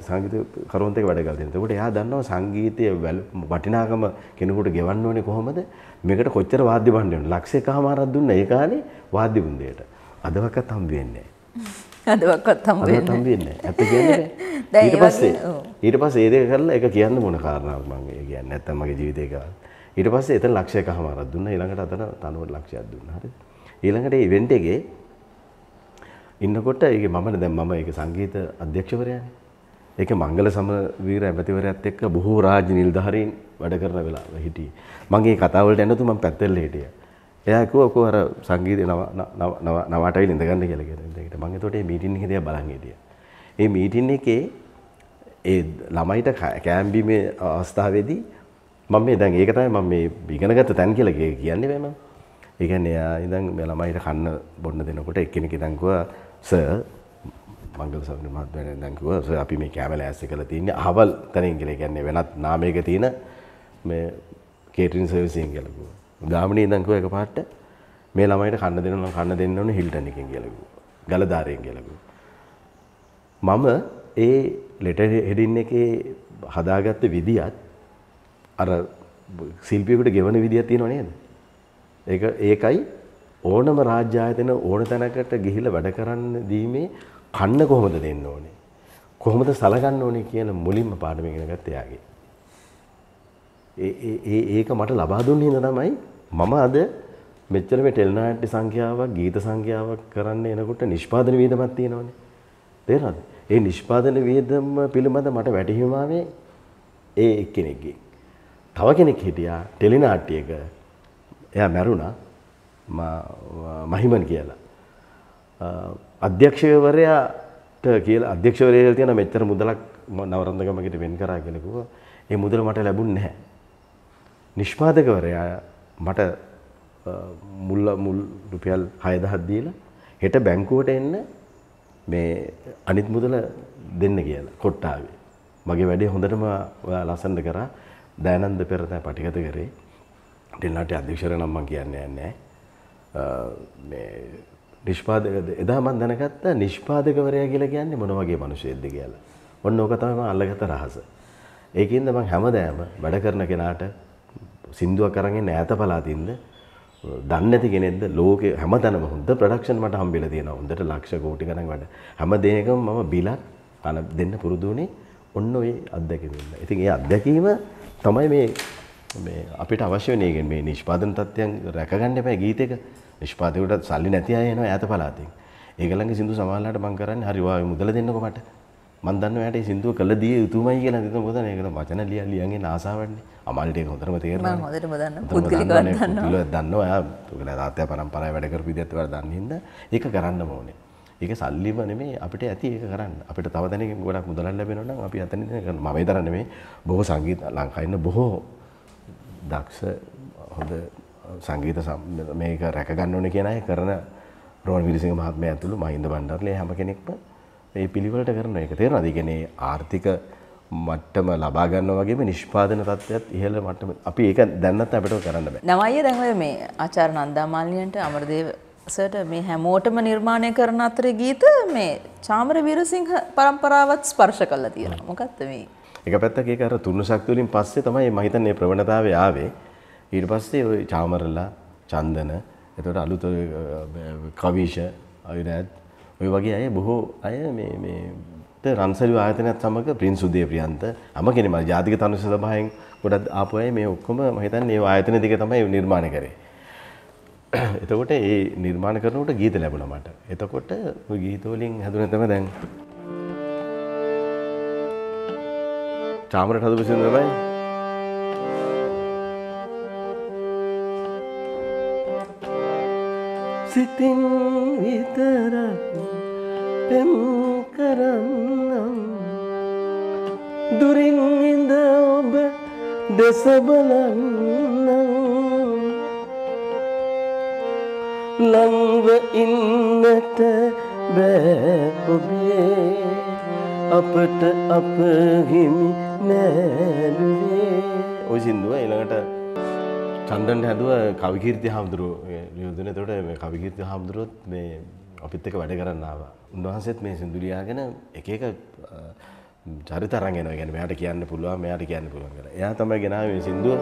සංගීත කරුවන්ත එක්ක වැඩ කරලා තියෙනවා. ඒකට එයා දන්නවා සංගීතයේ වටිනාකම කෙනෙකුට ගෙවන්න ඕනේ කොහොමද? මේකට කොච්චර වාද්‍ය භණ්ඩ වෙනවද? ලක්ෂයකමාරක් දුන්නා ඒ කාලේ වාද්‍ය බින්දයට. අදවකත් හම්බ වෙන්නේ නැහැ. අදවකත් හම්බ වෙන්නේ නැහැ. අදවකත් හම්බ වෙන්නේ නැහැ. ඇත්ත කියන්නේ ඊට පස්සේ ඊට පස්සේ ඒ දෙක කරලා ඒක කියන්න මොන කාරණාවක් මම කියන්නේ නැත්තම් මගේ ජීවිතේ ගාන ඊට පස්සේ එතන ලක්ෂයකමාරක් දුන්නා ඊළඟට අතන තනුවට ලක්ෂයක් දුන්නා හරිද ඊළඟට මේ ඉවෙන්ට් එකේ ඉන්නකොට ඒක මම දැන් මම ඒක සංගීත අධ්‍යක්ෂවරයානේ. ඒක මංගල සමවීර ඇමතිවරයාත් එක්ක බොහෝ රාජ්‍ය නිලධාරීන් වැඩ කරන වෙලාව හිටියේ. මම මේ කතාව වලට එන්නතු මම පැත්තෙල්ල හිටියා. එයා කිව්වා ඔකෝ අර සංගීතේ නව නව නවටවිල ඉඳ ගන්න කියලා කියලා. ඒකට මම එතකොට මේ මීටින් එකේ දිහා බලන් හිටියා. මේ මීටින් එකේ ඒ ළමයිට කෑම්බීමේ අවස්ථාවේදී මම මේ දැන් ඒක තමයි මම මේ ඉගෙනගත්ත තැන් කියලා කියන්නේ බෑ මම. ඒ කියන්නේ එයා ඉඳන් මේ ළමයිට කන්න බොන්න දෙනකොට එක්කෙනෙක් ඉඳන් ගියා ස මංගල සබන මත්වන දැකුව අපි මේ කෑමල ඇස කළ තියන්නේ හවල් තැන ඉංගල ගැන්නේ වෙනත් නාමයක තියෙන මේ කේටින් සර්විසින් කලකු ගාමනී දංකුව එක පාට මේ ළමයිට කන්න දෙනන කන්න දෙන්න ඕන හිල්ටනකින් කියලකු ගලධාරයෙන් කියලකු මම ඒ ලෙට හෙඩින් එකේ හදාගත්ත විදිත් අර සිල්පියකුට ගෙවන විදිහත් තියෙනව නේද ඒක ඒකයි ඕනම රාජ්‍ය ආයතන ඕන තැනකට ගිහිල්ලා වැඩ කරන්න දීමේ කන්න කොහොමද දෙන්න ඕනේ කොහොමද සලකන්න ඕනේ කියන මුලින්ම පාඩම ඉගෙන ගත්ත එයාගේ ඒ ඒ ඒක මට ලබා දුන්න හින්දා තමයි මම අද මෙච්චර මේ ටෙලිනාට්‍ය සංඛ්‍යාවක් ගීත සංඛ්‍යාවක් කරන්න එනකොට නිෂ්පාදන වියදමක් තියෙනවනේ තේරෙනවද ඒ නිෂ්පාදන වියදම පිළිබඳ මට වැටහීම ආවේ ඒ එක්කෙනෙක්ගෙන් තව කෙනෙක් හිටියා ටෙලිනාට්‍යයක එයා මැරුණා මහිමන් කියලා. අධ්‍යක්ෂවරයාට කියලා අධ්‍යක්ෂවරයා තියෙන මෙච්චර මුදලක් නවරන්දගමකට වෙන් කරා කියලා කිව්වා. ඒ මුදල මට ලැබුණේ නැහැ. නිෂ්පාදකවරයා මට මුල් මුල් රුපියල් 6000ක් දීලා හෙට බැංකුවට එන්න මේ අනිත් මුදල දෙන්න කියලා කොට්ටාවේ. මගේ වැඩේ හොඳටම ලස්සනට කරා දයනන්ද පෙරතයි පටිගත කරේ. ටෙල්නාට අධ්‍යක්ෂර නම් මම කියන්නේ නැහැ. මේ නිෂ්පාදක එදා මම දැනගත්තා නිෂ්පාදකවරයා කියලා කියන්නේ මොන වගේ මිනිහෙක්ද කියලා. ඔන්න ඕක තමයි මම අල්ලගත්ත රහස. ඒකින්ද මම හැමදාම වැඩ කරන කෙනාට සින්දුවක් අරගෙන ඈත පළාතින්ද දන්නේ නැති කෙනෙක්ද ලෝකේ හැමතැනම හොඳ ප්‍රොඩක්ෂන් මට හම්බෙලා තියෙනවා. හොඳට ලක්ෂ කෝටි ගණන් වැඩ. හැම දෙයකම මම බිලක් අන දෙන්න පුරුදු වුණේ ඔන්න ඔය අත්දැකීමෙන්. ඉතින් ඒ අත්දැකීම තමයි මේ මේ අපිට අවශ්‍ය වෙන මේ නිෂ්පාදන තත්ත්වයන් රැකගන්න එපා ගීතේක නිෂ්පාතිකට සල්ලි නැති අය එනවා ඈත පළාතෙන්. ඒගොල්ලන්ගේ සින්දු සමාල්ලාට මම කරන්නේ හරි ඔයාගේ මුදල දෙන්නකෝ මට. මම දන්නවා යාට මේ සින්දුව කළ දිය යුතුමයි කියලා හිතන මොකද මේක වචන ලියලා ලියන්ගෙන ආසාවන්නේ. අමල්ට ඒක හොඳටම තේරෙනවා. මම හොඳටම දන්නවා. පුද්ගලිකව දන්නවා. පුද්ගලිකව දන්නවා. එයා ඔයගොල්ලෝ තාත්තා පරම්පරාවේ වැඩ කරපු විදිහත් ඔයාලා දන්නේ හින්දා ඒක කරන්න ඕනේ. ඒක සල්ලිම නෙමේ අපිට ඇති ඒක කරන්න. අපිට තව දෙනෙක් ගොඩක් මුදලක් ලැබෙනවා නම් අපි අතනින් කරනවා. මම විතර නෙමේ බොහෝ සංගීත ලංකාවේ ඉන්න බොහෝ දක්ෂ හොඳ සංගීත මේක රැකගන්න ඕන කියන අය කරන රෝන් විරිසිංහ මහත්මය ඇතුළු මහින්ද බණ්ඩාරලේ හැම කෙනෙක්ම මේ පිළිවෙලට කරන එක තේරෙනවද? ඒ කියන්නේ ආර්ථික මට්ටම ලබා ගන්නවා වගේම නිෂ්පාදන තත්ත්වයක් ඉහළ මට්ටම. අපි ඒක දැන්නත් අපිට කරන්න බෑ. නවය දැන් ඔය මේ ආචාර්ය නන්දාමාලියන්ට අමරදේව සර්ට මේ හැමෝටම නිර්මාණය කරන අතරේ ගීත මේ චාමර වීරසිංහ පරම්පරාවත් ස්පර්ශ කළා තියෙනවා. මොකක්ද මේ? එක පැත්තක ඒක අර තුන්සක් වලින් පස්සේ තමයි මම හිතන්නේ ප්‍රවණතාවය ආවේ. ඊට පස්සේ ඔය චාමරලා චන්දන එතකොට අලුත කවිෂ අයුරත් ඔය වගේ අය බොහෝ අය මේ මේ රන්සලි ආයතනයත් සමග ප්‍රින්ස් උදේ ප්‍රියන්ත අම කෙනෙක් මම ජාතික තනුෂ සභාවෙන් ගොඩක් ආපු අය මේ ඔක්කොම මම හිතන්නේ ඒ ආයතන දිග තමයි නිර්මාණය කරේ. එතකොට ඒ නිර්මාණ කරනකොට ගීත ලැබුණා මට. එතකොට ගීත වලින් හැදුනේ තමයි දැන්. චාමරට හදපු සින්දු තමයි සිතින් විතරක් පෙම් කරන්නම් දුරින් ඉඳ ඔබ දෙස බලන්නම් ලංව ඉන්නට බෑ ඔබේ අපට අප හිමි නෑරුවේ ඔය සින්දුව ඊළඟට චන්දන්ට හැදුව කවිකීර්ති හාමුදුරුව යෝදන තොට මේ කවිකීර්ති හාමුදුරුවොත් මේ අපිත් එක වැඩ කරන්නවා. උන්වහන්සේත් මේ සිදුලියයාගෙන එක එක චරිත අරගෙන ගැන මෙයාට කියන්න පුළුවන් මෙයාට කියන්න පුළුවන් කියලා. එයා තමයි ගෙනාවේ සින්දුව.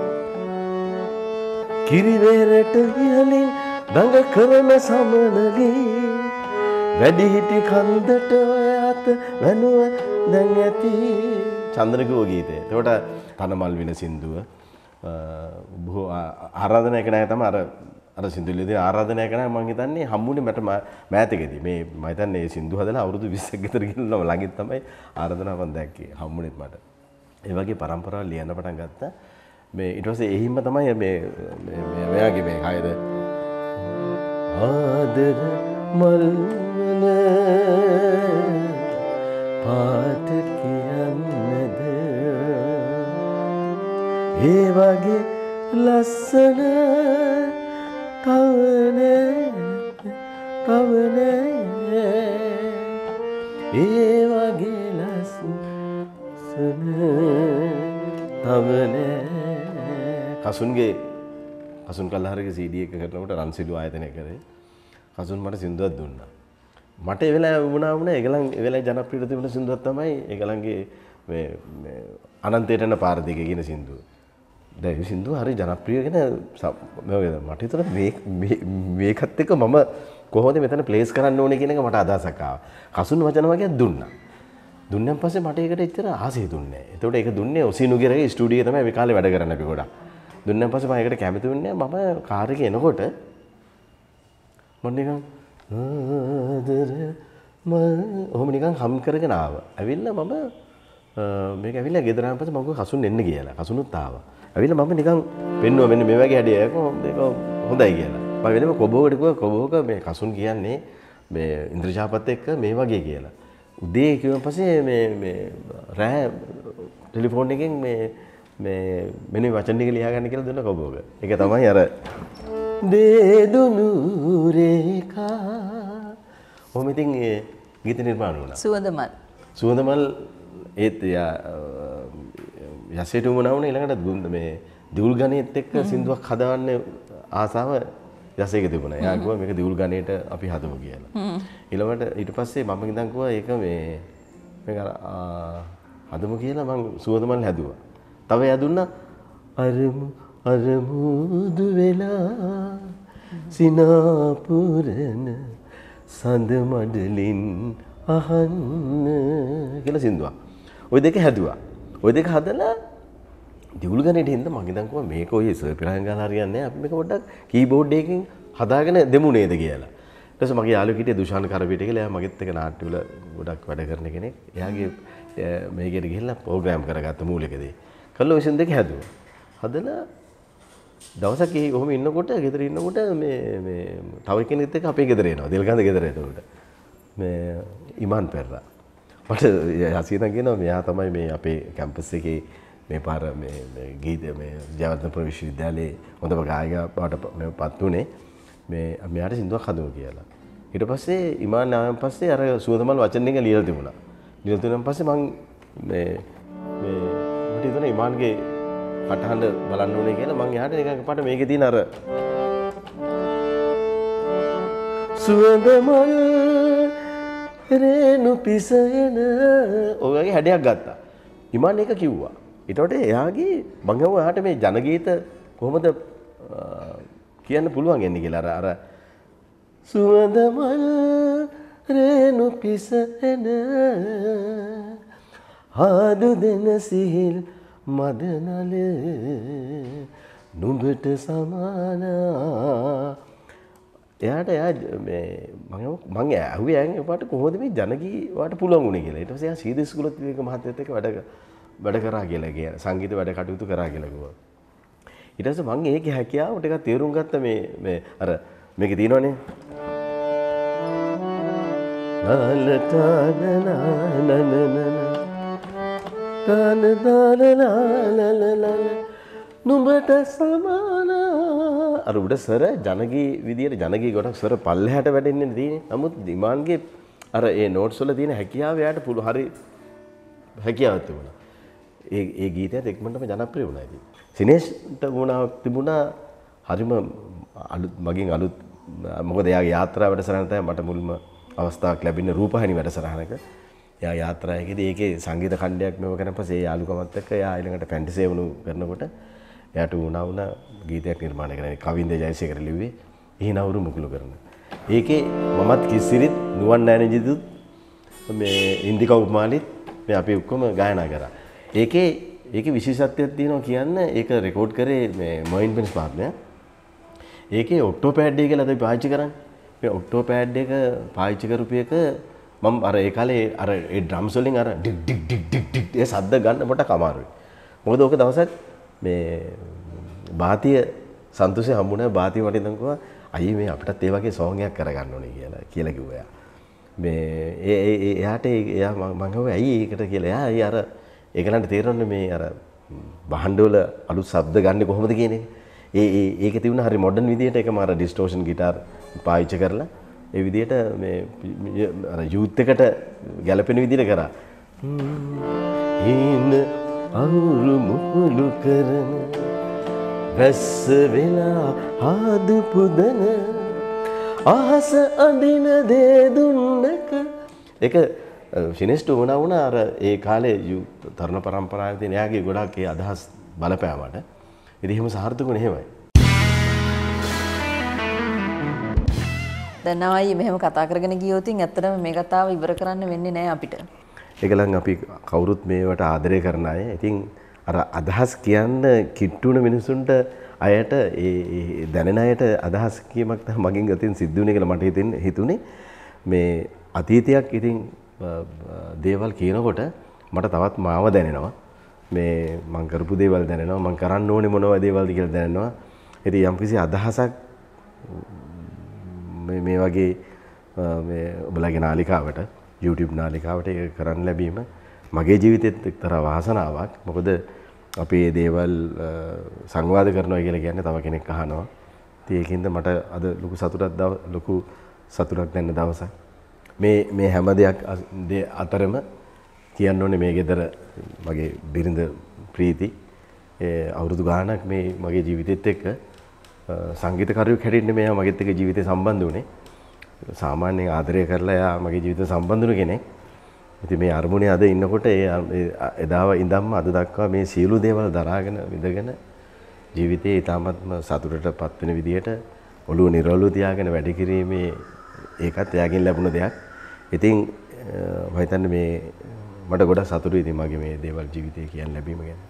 කිරිවේරට ඉහලින් දඟ කරන සමනගේ වැඩිහිටි කන්දට ඔයාත වැනුව දැන් ඇති චන්දනකෝ ගීතය. එතකොට තනමල් වෙන සින්දුව බොහෝ ආරාධනය කනෑ තම අර අර සිදුලිද ආරාධනය කන මංහිතන්නේ හම්බුණේ මට මෑතකෙද මේ මතන්නේ සිදු හදල අවුරුදු විස්සක්ගතරගන්නම ලඟිත් තමයි ආරධනාවන් දැක්කේ හම්බුණෙත් මට. ඒවගේ පරම්පරාව ලියන්න පටන් ගත්ත මේ ඉටවස එහිම තමයි මෙයාගේ මේ කයද ආදර මල්වන පාට කියන්නද ඒ වගේ ලස්සන තවන තවන ඒ වගේ ලස්සන තවන කසුන්ගේ කසුන් කල්හරක සීඩිය එක කරනකට රන්සිලු ආයතනය කරේ කසුන් මට සිින්දුවත් දුන්නා. මට එවෙලා වුණාවන එකලන් වෙලා ජනප්‍රිට තිබුණ සිින්දුවත් තමයි එකළන්ගේ අනන්තේටන පාරදික ගෙන සිින්දුව. දැ සිින්දු හරි ජනප්‍රියගෙන මටතර මේකත් එක මම කොහොද මෙතන පලේස් කරන්න ඕන කියෙනක මට අදසකාව කසුන් වචන වගේ දුන්න දුන්නම් පස මටකට එච්චර ආසේ දුන්න තට එක දුන්න ඔසිනුගෙර ස්ටඩියතම විකාල වැඩ කරන්න පිකොට දුන්න පස මයකට කැමති වන්නේ මම කාරක එනකොට මොන්නකම් ඔහොම නිකන් හම් කරගෙනාව ඇවිල්ල මම මේ ඇවිල්ල ගෙදරන් පස මක කසුන් එන්න කියලා කසුනුත්තාව ඇවිල්ලා මම නිකන් පෙන්නුවා මෙන්න මේ වගේ හැඩය ඒක හොඳයි කියලා. මම වෙනම කොබෝකට කිව්වා කොබෝක මේ කසුන් කියන්නේ මේ ඉන්ද්‍රජාපත් එක්ක මේ වගේ කියලා. උදේ කිව්වන් පස්සේ මේ මේ රෑ ටෙලිෆෝන් එකෙන් මේ මේ මෙන්න වචන ටික ලියාගන්න කියලා දුන්න කොබෝක. ඒක තමයි අර දේදුනු රේඛා ඔහොම ඉතින් ගීත නිර්මාණ වුණා. සුවඳ මල්. සුවඳ මල් ඒත් යසයට උමනා වුණා ඊළඟට ගුන්ද මේ දියුල් ගණේත් එක්ක සින්දුවක් හදාන්න ආසාව යසේක තිබුණා. එයා කිව්වා මේක දියුල් ගණේට අපි හදමු කියලා. ඊළඟට ඊට පස්සේ මම ඉඳන් කිව්වා ඒක මේ මේක හදමු කියලා මං සුවඳ මල් හැදුවා. තව එයා දුන්නා අරමු අරමුදු වෙලා සිනාපුරන සඳ මඩලින් අහන්න කියලා සින්දුවක්. ওই දෙක හැදුවා. ඔය දෙක හදලා දියුණු ගණයට හින්දා මම ඉඳන් කිව්වා මේක ඔය සර් පිරහන් ගාලා හරියන්නේ නැහැ අපි මේක පොඩ්ඩක් කීබෝඩ් එකකින් හදාගෙන දෙමු නේද කියලා. ඊට පස්සේ මගේ යාළුවෙක් හිටියේ දුෂාන් කරපිට කියලා එයා මගෙත් එක නාට්‍ය වල ගොඩක් වැඩ කරන කෙනෙක්. එයාගේ මේකෙට ගිහිල්ලා ප්‍රෝග්‍රෑම් කරගත්ත මූලිකදී. කළා විෂන් දෙක හැදුවා. හදලා දවසක් ඒ ඔහොම ඉන්නකොට ගෙදර ඉන්නකොට මේ මේ තව කෙනෙක් එක්ක අපේ ගෙදර එනවා. දෙල්ගඳ ගෙදර එතකොට. මේ ඉමාන් පෙරලා. මට හසින කියනවා මෙයා තමයි මේ අපේ කැම්පස් එකේ මේ පාර මේ ගීත මේ ජයවර්ධනපුර විශ්වවිද්‍යාලයේ හොඳම ගායිකා බවට පත් වුණේ මේ මෙයාට සින්දුවක් හදුවා කියලා. ඊට පස්සේ ඉමාන් ආවන් පස්සේ අර සුවඳමල් වචන එක ලියලා තිබුණා. ලියලා තිබුණාන් පස්සේ මං මේ මේ මට හිතුණා ඉමාන්ගේ කටහඬ බලන්න ඕනේ කියලා මං එහාට නිකන් පාට මේකේ තියෙන අර සුවඳමල් රේනු පිසයන ඕගේ හැඩයක් ගත්තා. ඉමාන් එක කිව්වා. ඉටට එයාගේ මංහව හට මේ ජනගීත කොහොමද කියන්න පුළුවන් එන්න කියලා අර සුවදමල් රේනු පිසන හාදු දෙන සිහිල් මදනල නුඹට සමානා එයාට එයා මම ඇහුව ඇන් පට කොහොද මේ ජනකීවට පුළුවන් වුණ කියලා ට සයා ශීදස්කුලතික මහත්තක වැඩ වැඩ කරා කියලා කිය සංගීත වැඩ කටයුතු කරා කියලකුව. ඉටස මං ඒක හැකියාවට එක තේරුම් ගත්ත මේ අර මේක තියෙනවනේ. නලතානනනන තනදාලලාලලල නුඹට සමා අර උඩ සර ජනගී විදියට ජනගී ගොඩක් සර පල්ලෙහාට වැඩෙන්නේ තියෙන්නේ. නමුත් ඩිමාන්ඩ්ගේ අර ඒ නෝට්ස් වල තියෙන හැකියාව එයාට පුළු හරි හැකියාවක් තිබුණා. ඒ ඒ ගීතයත් එක්මනටම ජනප්‍රිය වුණා ඉතින්. සිනේෂ්ට වුණාක් තිබුණා හරිම අලුත් මගෙන් අලුත් මොකද එයාගේ යාත්‍රා වැඩසටහන තමයි මට මුල්ම අවස්ථාවක් ලැබෙන්නේ රූපහානි වැඩසටහනක. එයා යාත්‍රායකදී ඒකේ සංගීත කණ්ඩයක් මෙව කරන පස්සේ ඒ යාළුකමත් එක්ක එයා ඊළඟට ෆැන්ටසි වුණු කරනකොට එයාට වුණා වුණා ගීතයක් නිර්මාණය කරන කවින්ද ජයසේකර ලිව්වේ එහි නවුරු මුකුළු කරන. ඒකේ මමත් කිස්සිරිත් නුවන් නෑනජිතුත් මේ ඉන්දික උපමාලිත් මේ අපි ඔක්කොම ගායනා කරා. ඒකේ ඒක විශේෂත්වයක් තියෙනවා කියන්න ඒක රෙකෝඩ් කරේ මේ මයින් පෙන්ස් පාර්නය. ඒකේ ඔක්ටෝ පෑඩ්ඩේ කියලා අපි පාවිච්චි කරන්නේ. මේ ඔක්ටෝ පෑඩ් එක පාවිච්චි කරපු එක මම අර ඒ කාලේ අර ඒ ඩ්‍රම්ස් වලින් අර ඩික් ඩික් ඩික් ඩික් ඩික් ඒ ශබ්ද ගන්න මට කමාරුයි. මොකද ඕක දවසක් මේ බාතිය සන්තුෂේ හම්බුනේ බාතිය මට ඉඳන් කිව්වා අයියේ මේ අපිටත් ඒ වගේ සෝං එකක් කරගන්න ඕනේ කියලා කියලා කිව්වා. මේ ඒ ඒ එයාට එයා මම හව ඇයි ඒකට කියලා එයා අය අර ඒගලන්ට තේරෙන්නේ මේ අර බහඬවල අලුත් ශබ්ද ගන්න කොහොමද කියන එක. ඒ ඒ ඒක තිබුණා හරි මොඩර්න් විදියට ඒකම අර ඩිස්ටෝෂන් ගිටාර් පාවිච්චි කරලා ඒ විදියට මේ අර යූත් එකට ගැළපෙන විදියට කරා. හීන අවුරු මුළු කරන වැස්ස වෙලා ආදු පුදන අහස අඳින දේ දුන්නක ඒක ශිනිෂ්ට වුණා වුණා අර ඒ කාලේ තරුණ පරම්පරාවේ තියෙන එයාගේ ගොඩක් ඒ අදහස් බලපෑමට ඉතින් එහෙම සාර්ථක වුණේ එහෙමයි දැන් ආයි මෙහෙම කතා කරගෙන ගියොත් ඇත්තටම මේ කතාව ඉවර කරන්න වෙන්නේ නැහැ අපිට. ඒකලන් අපි කවුරුත් මේවට ආදරය කරන අය. ඉතින් අර අදහස් කියන්න කිට්ටුන මිනිසුන්ට අයට ඒ දැනෙන අයට අදහස් කියමක් තම මගින් ගතින් සිද්ධුවන කළ මට හිතෙන් හිතුනේ මේ අතීතයක් ඉතින් දේවල් කියනකොට මට තවත් මාව දැනෙනවා මේ මංකරපු දේවල් දැනෙනවා මං කරන්න ඕනේ මොනව දේවල්ද කියලා දැනෙනවා ඉතින් යම්කිසි අදහසක් මේ වගේ ඔබලගේ නාලිකාවට YouTube නාලිකාවට කරන්න ලැබීම මගේ ජීවිතෙත් එක්තරා වාසනාවක්. මොකද අපි මේ දේවල් සංවාද කරනවා කියලා කියන්නේ තව කෙනෙක් අහනවා. ඉතින් ඒකින්ද මට අද ලොකු සතුටක් ලොකු සතුටක් දැනෙන දවසක්. මේ මේ හැම දෙයක් අතරම කියන්න ඕනේ මේ ගෙදර මගේ බිරිඳ ප්‍රීති අවුරුදු ගාණක් මේ මගේ ජීවිතෙත් එක්ක සංගීතකරුවෙක් හැටියට මෙයා මගෙත් එක්ක ජීවිතේ සම්බන්ධ වුණේ. සාමාන්‍යයෙන් ආදරය කරලා එයා මගේ ජීවිතේ සම්බන්ධුණු කෙනෙක්. ඉතින් මේ අරමුණේ අද ඉන්නකොට ඒ එදාව ඉඳන්ම අද දක්වා මේ සියලු දේවල් දරාගෙන විඳගෙන ජීවිතේ ඊටාත්ම සතුටටපත් වෙන විදිහට ඔළුව නිරවුල් තියාගෙන වැඩ කිරීමේ ඒකත් එයාගෙන් ලැබුණ දෙයක්. ඉතින් මම හිතන්නේ මේ මට ගොඩක් සතුටුයි ඉතින් මගේ මේ දේවල් ජීවිතේ කියන්න ලැබීම ගැන.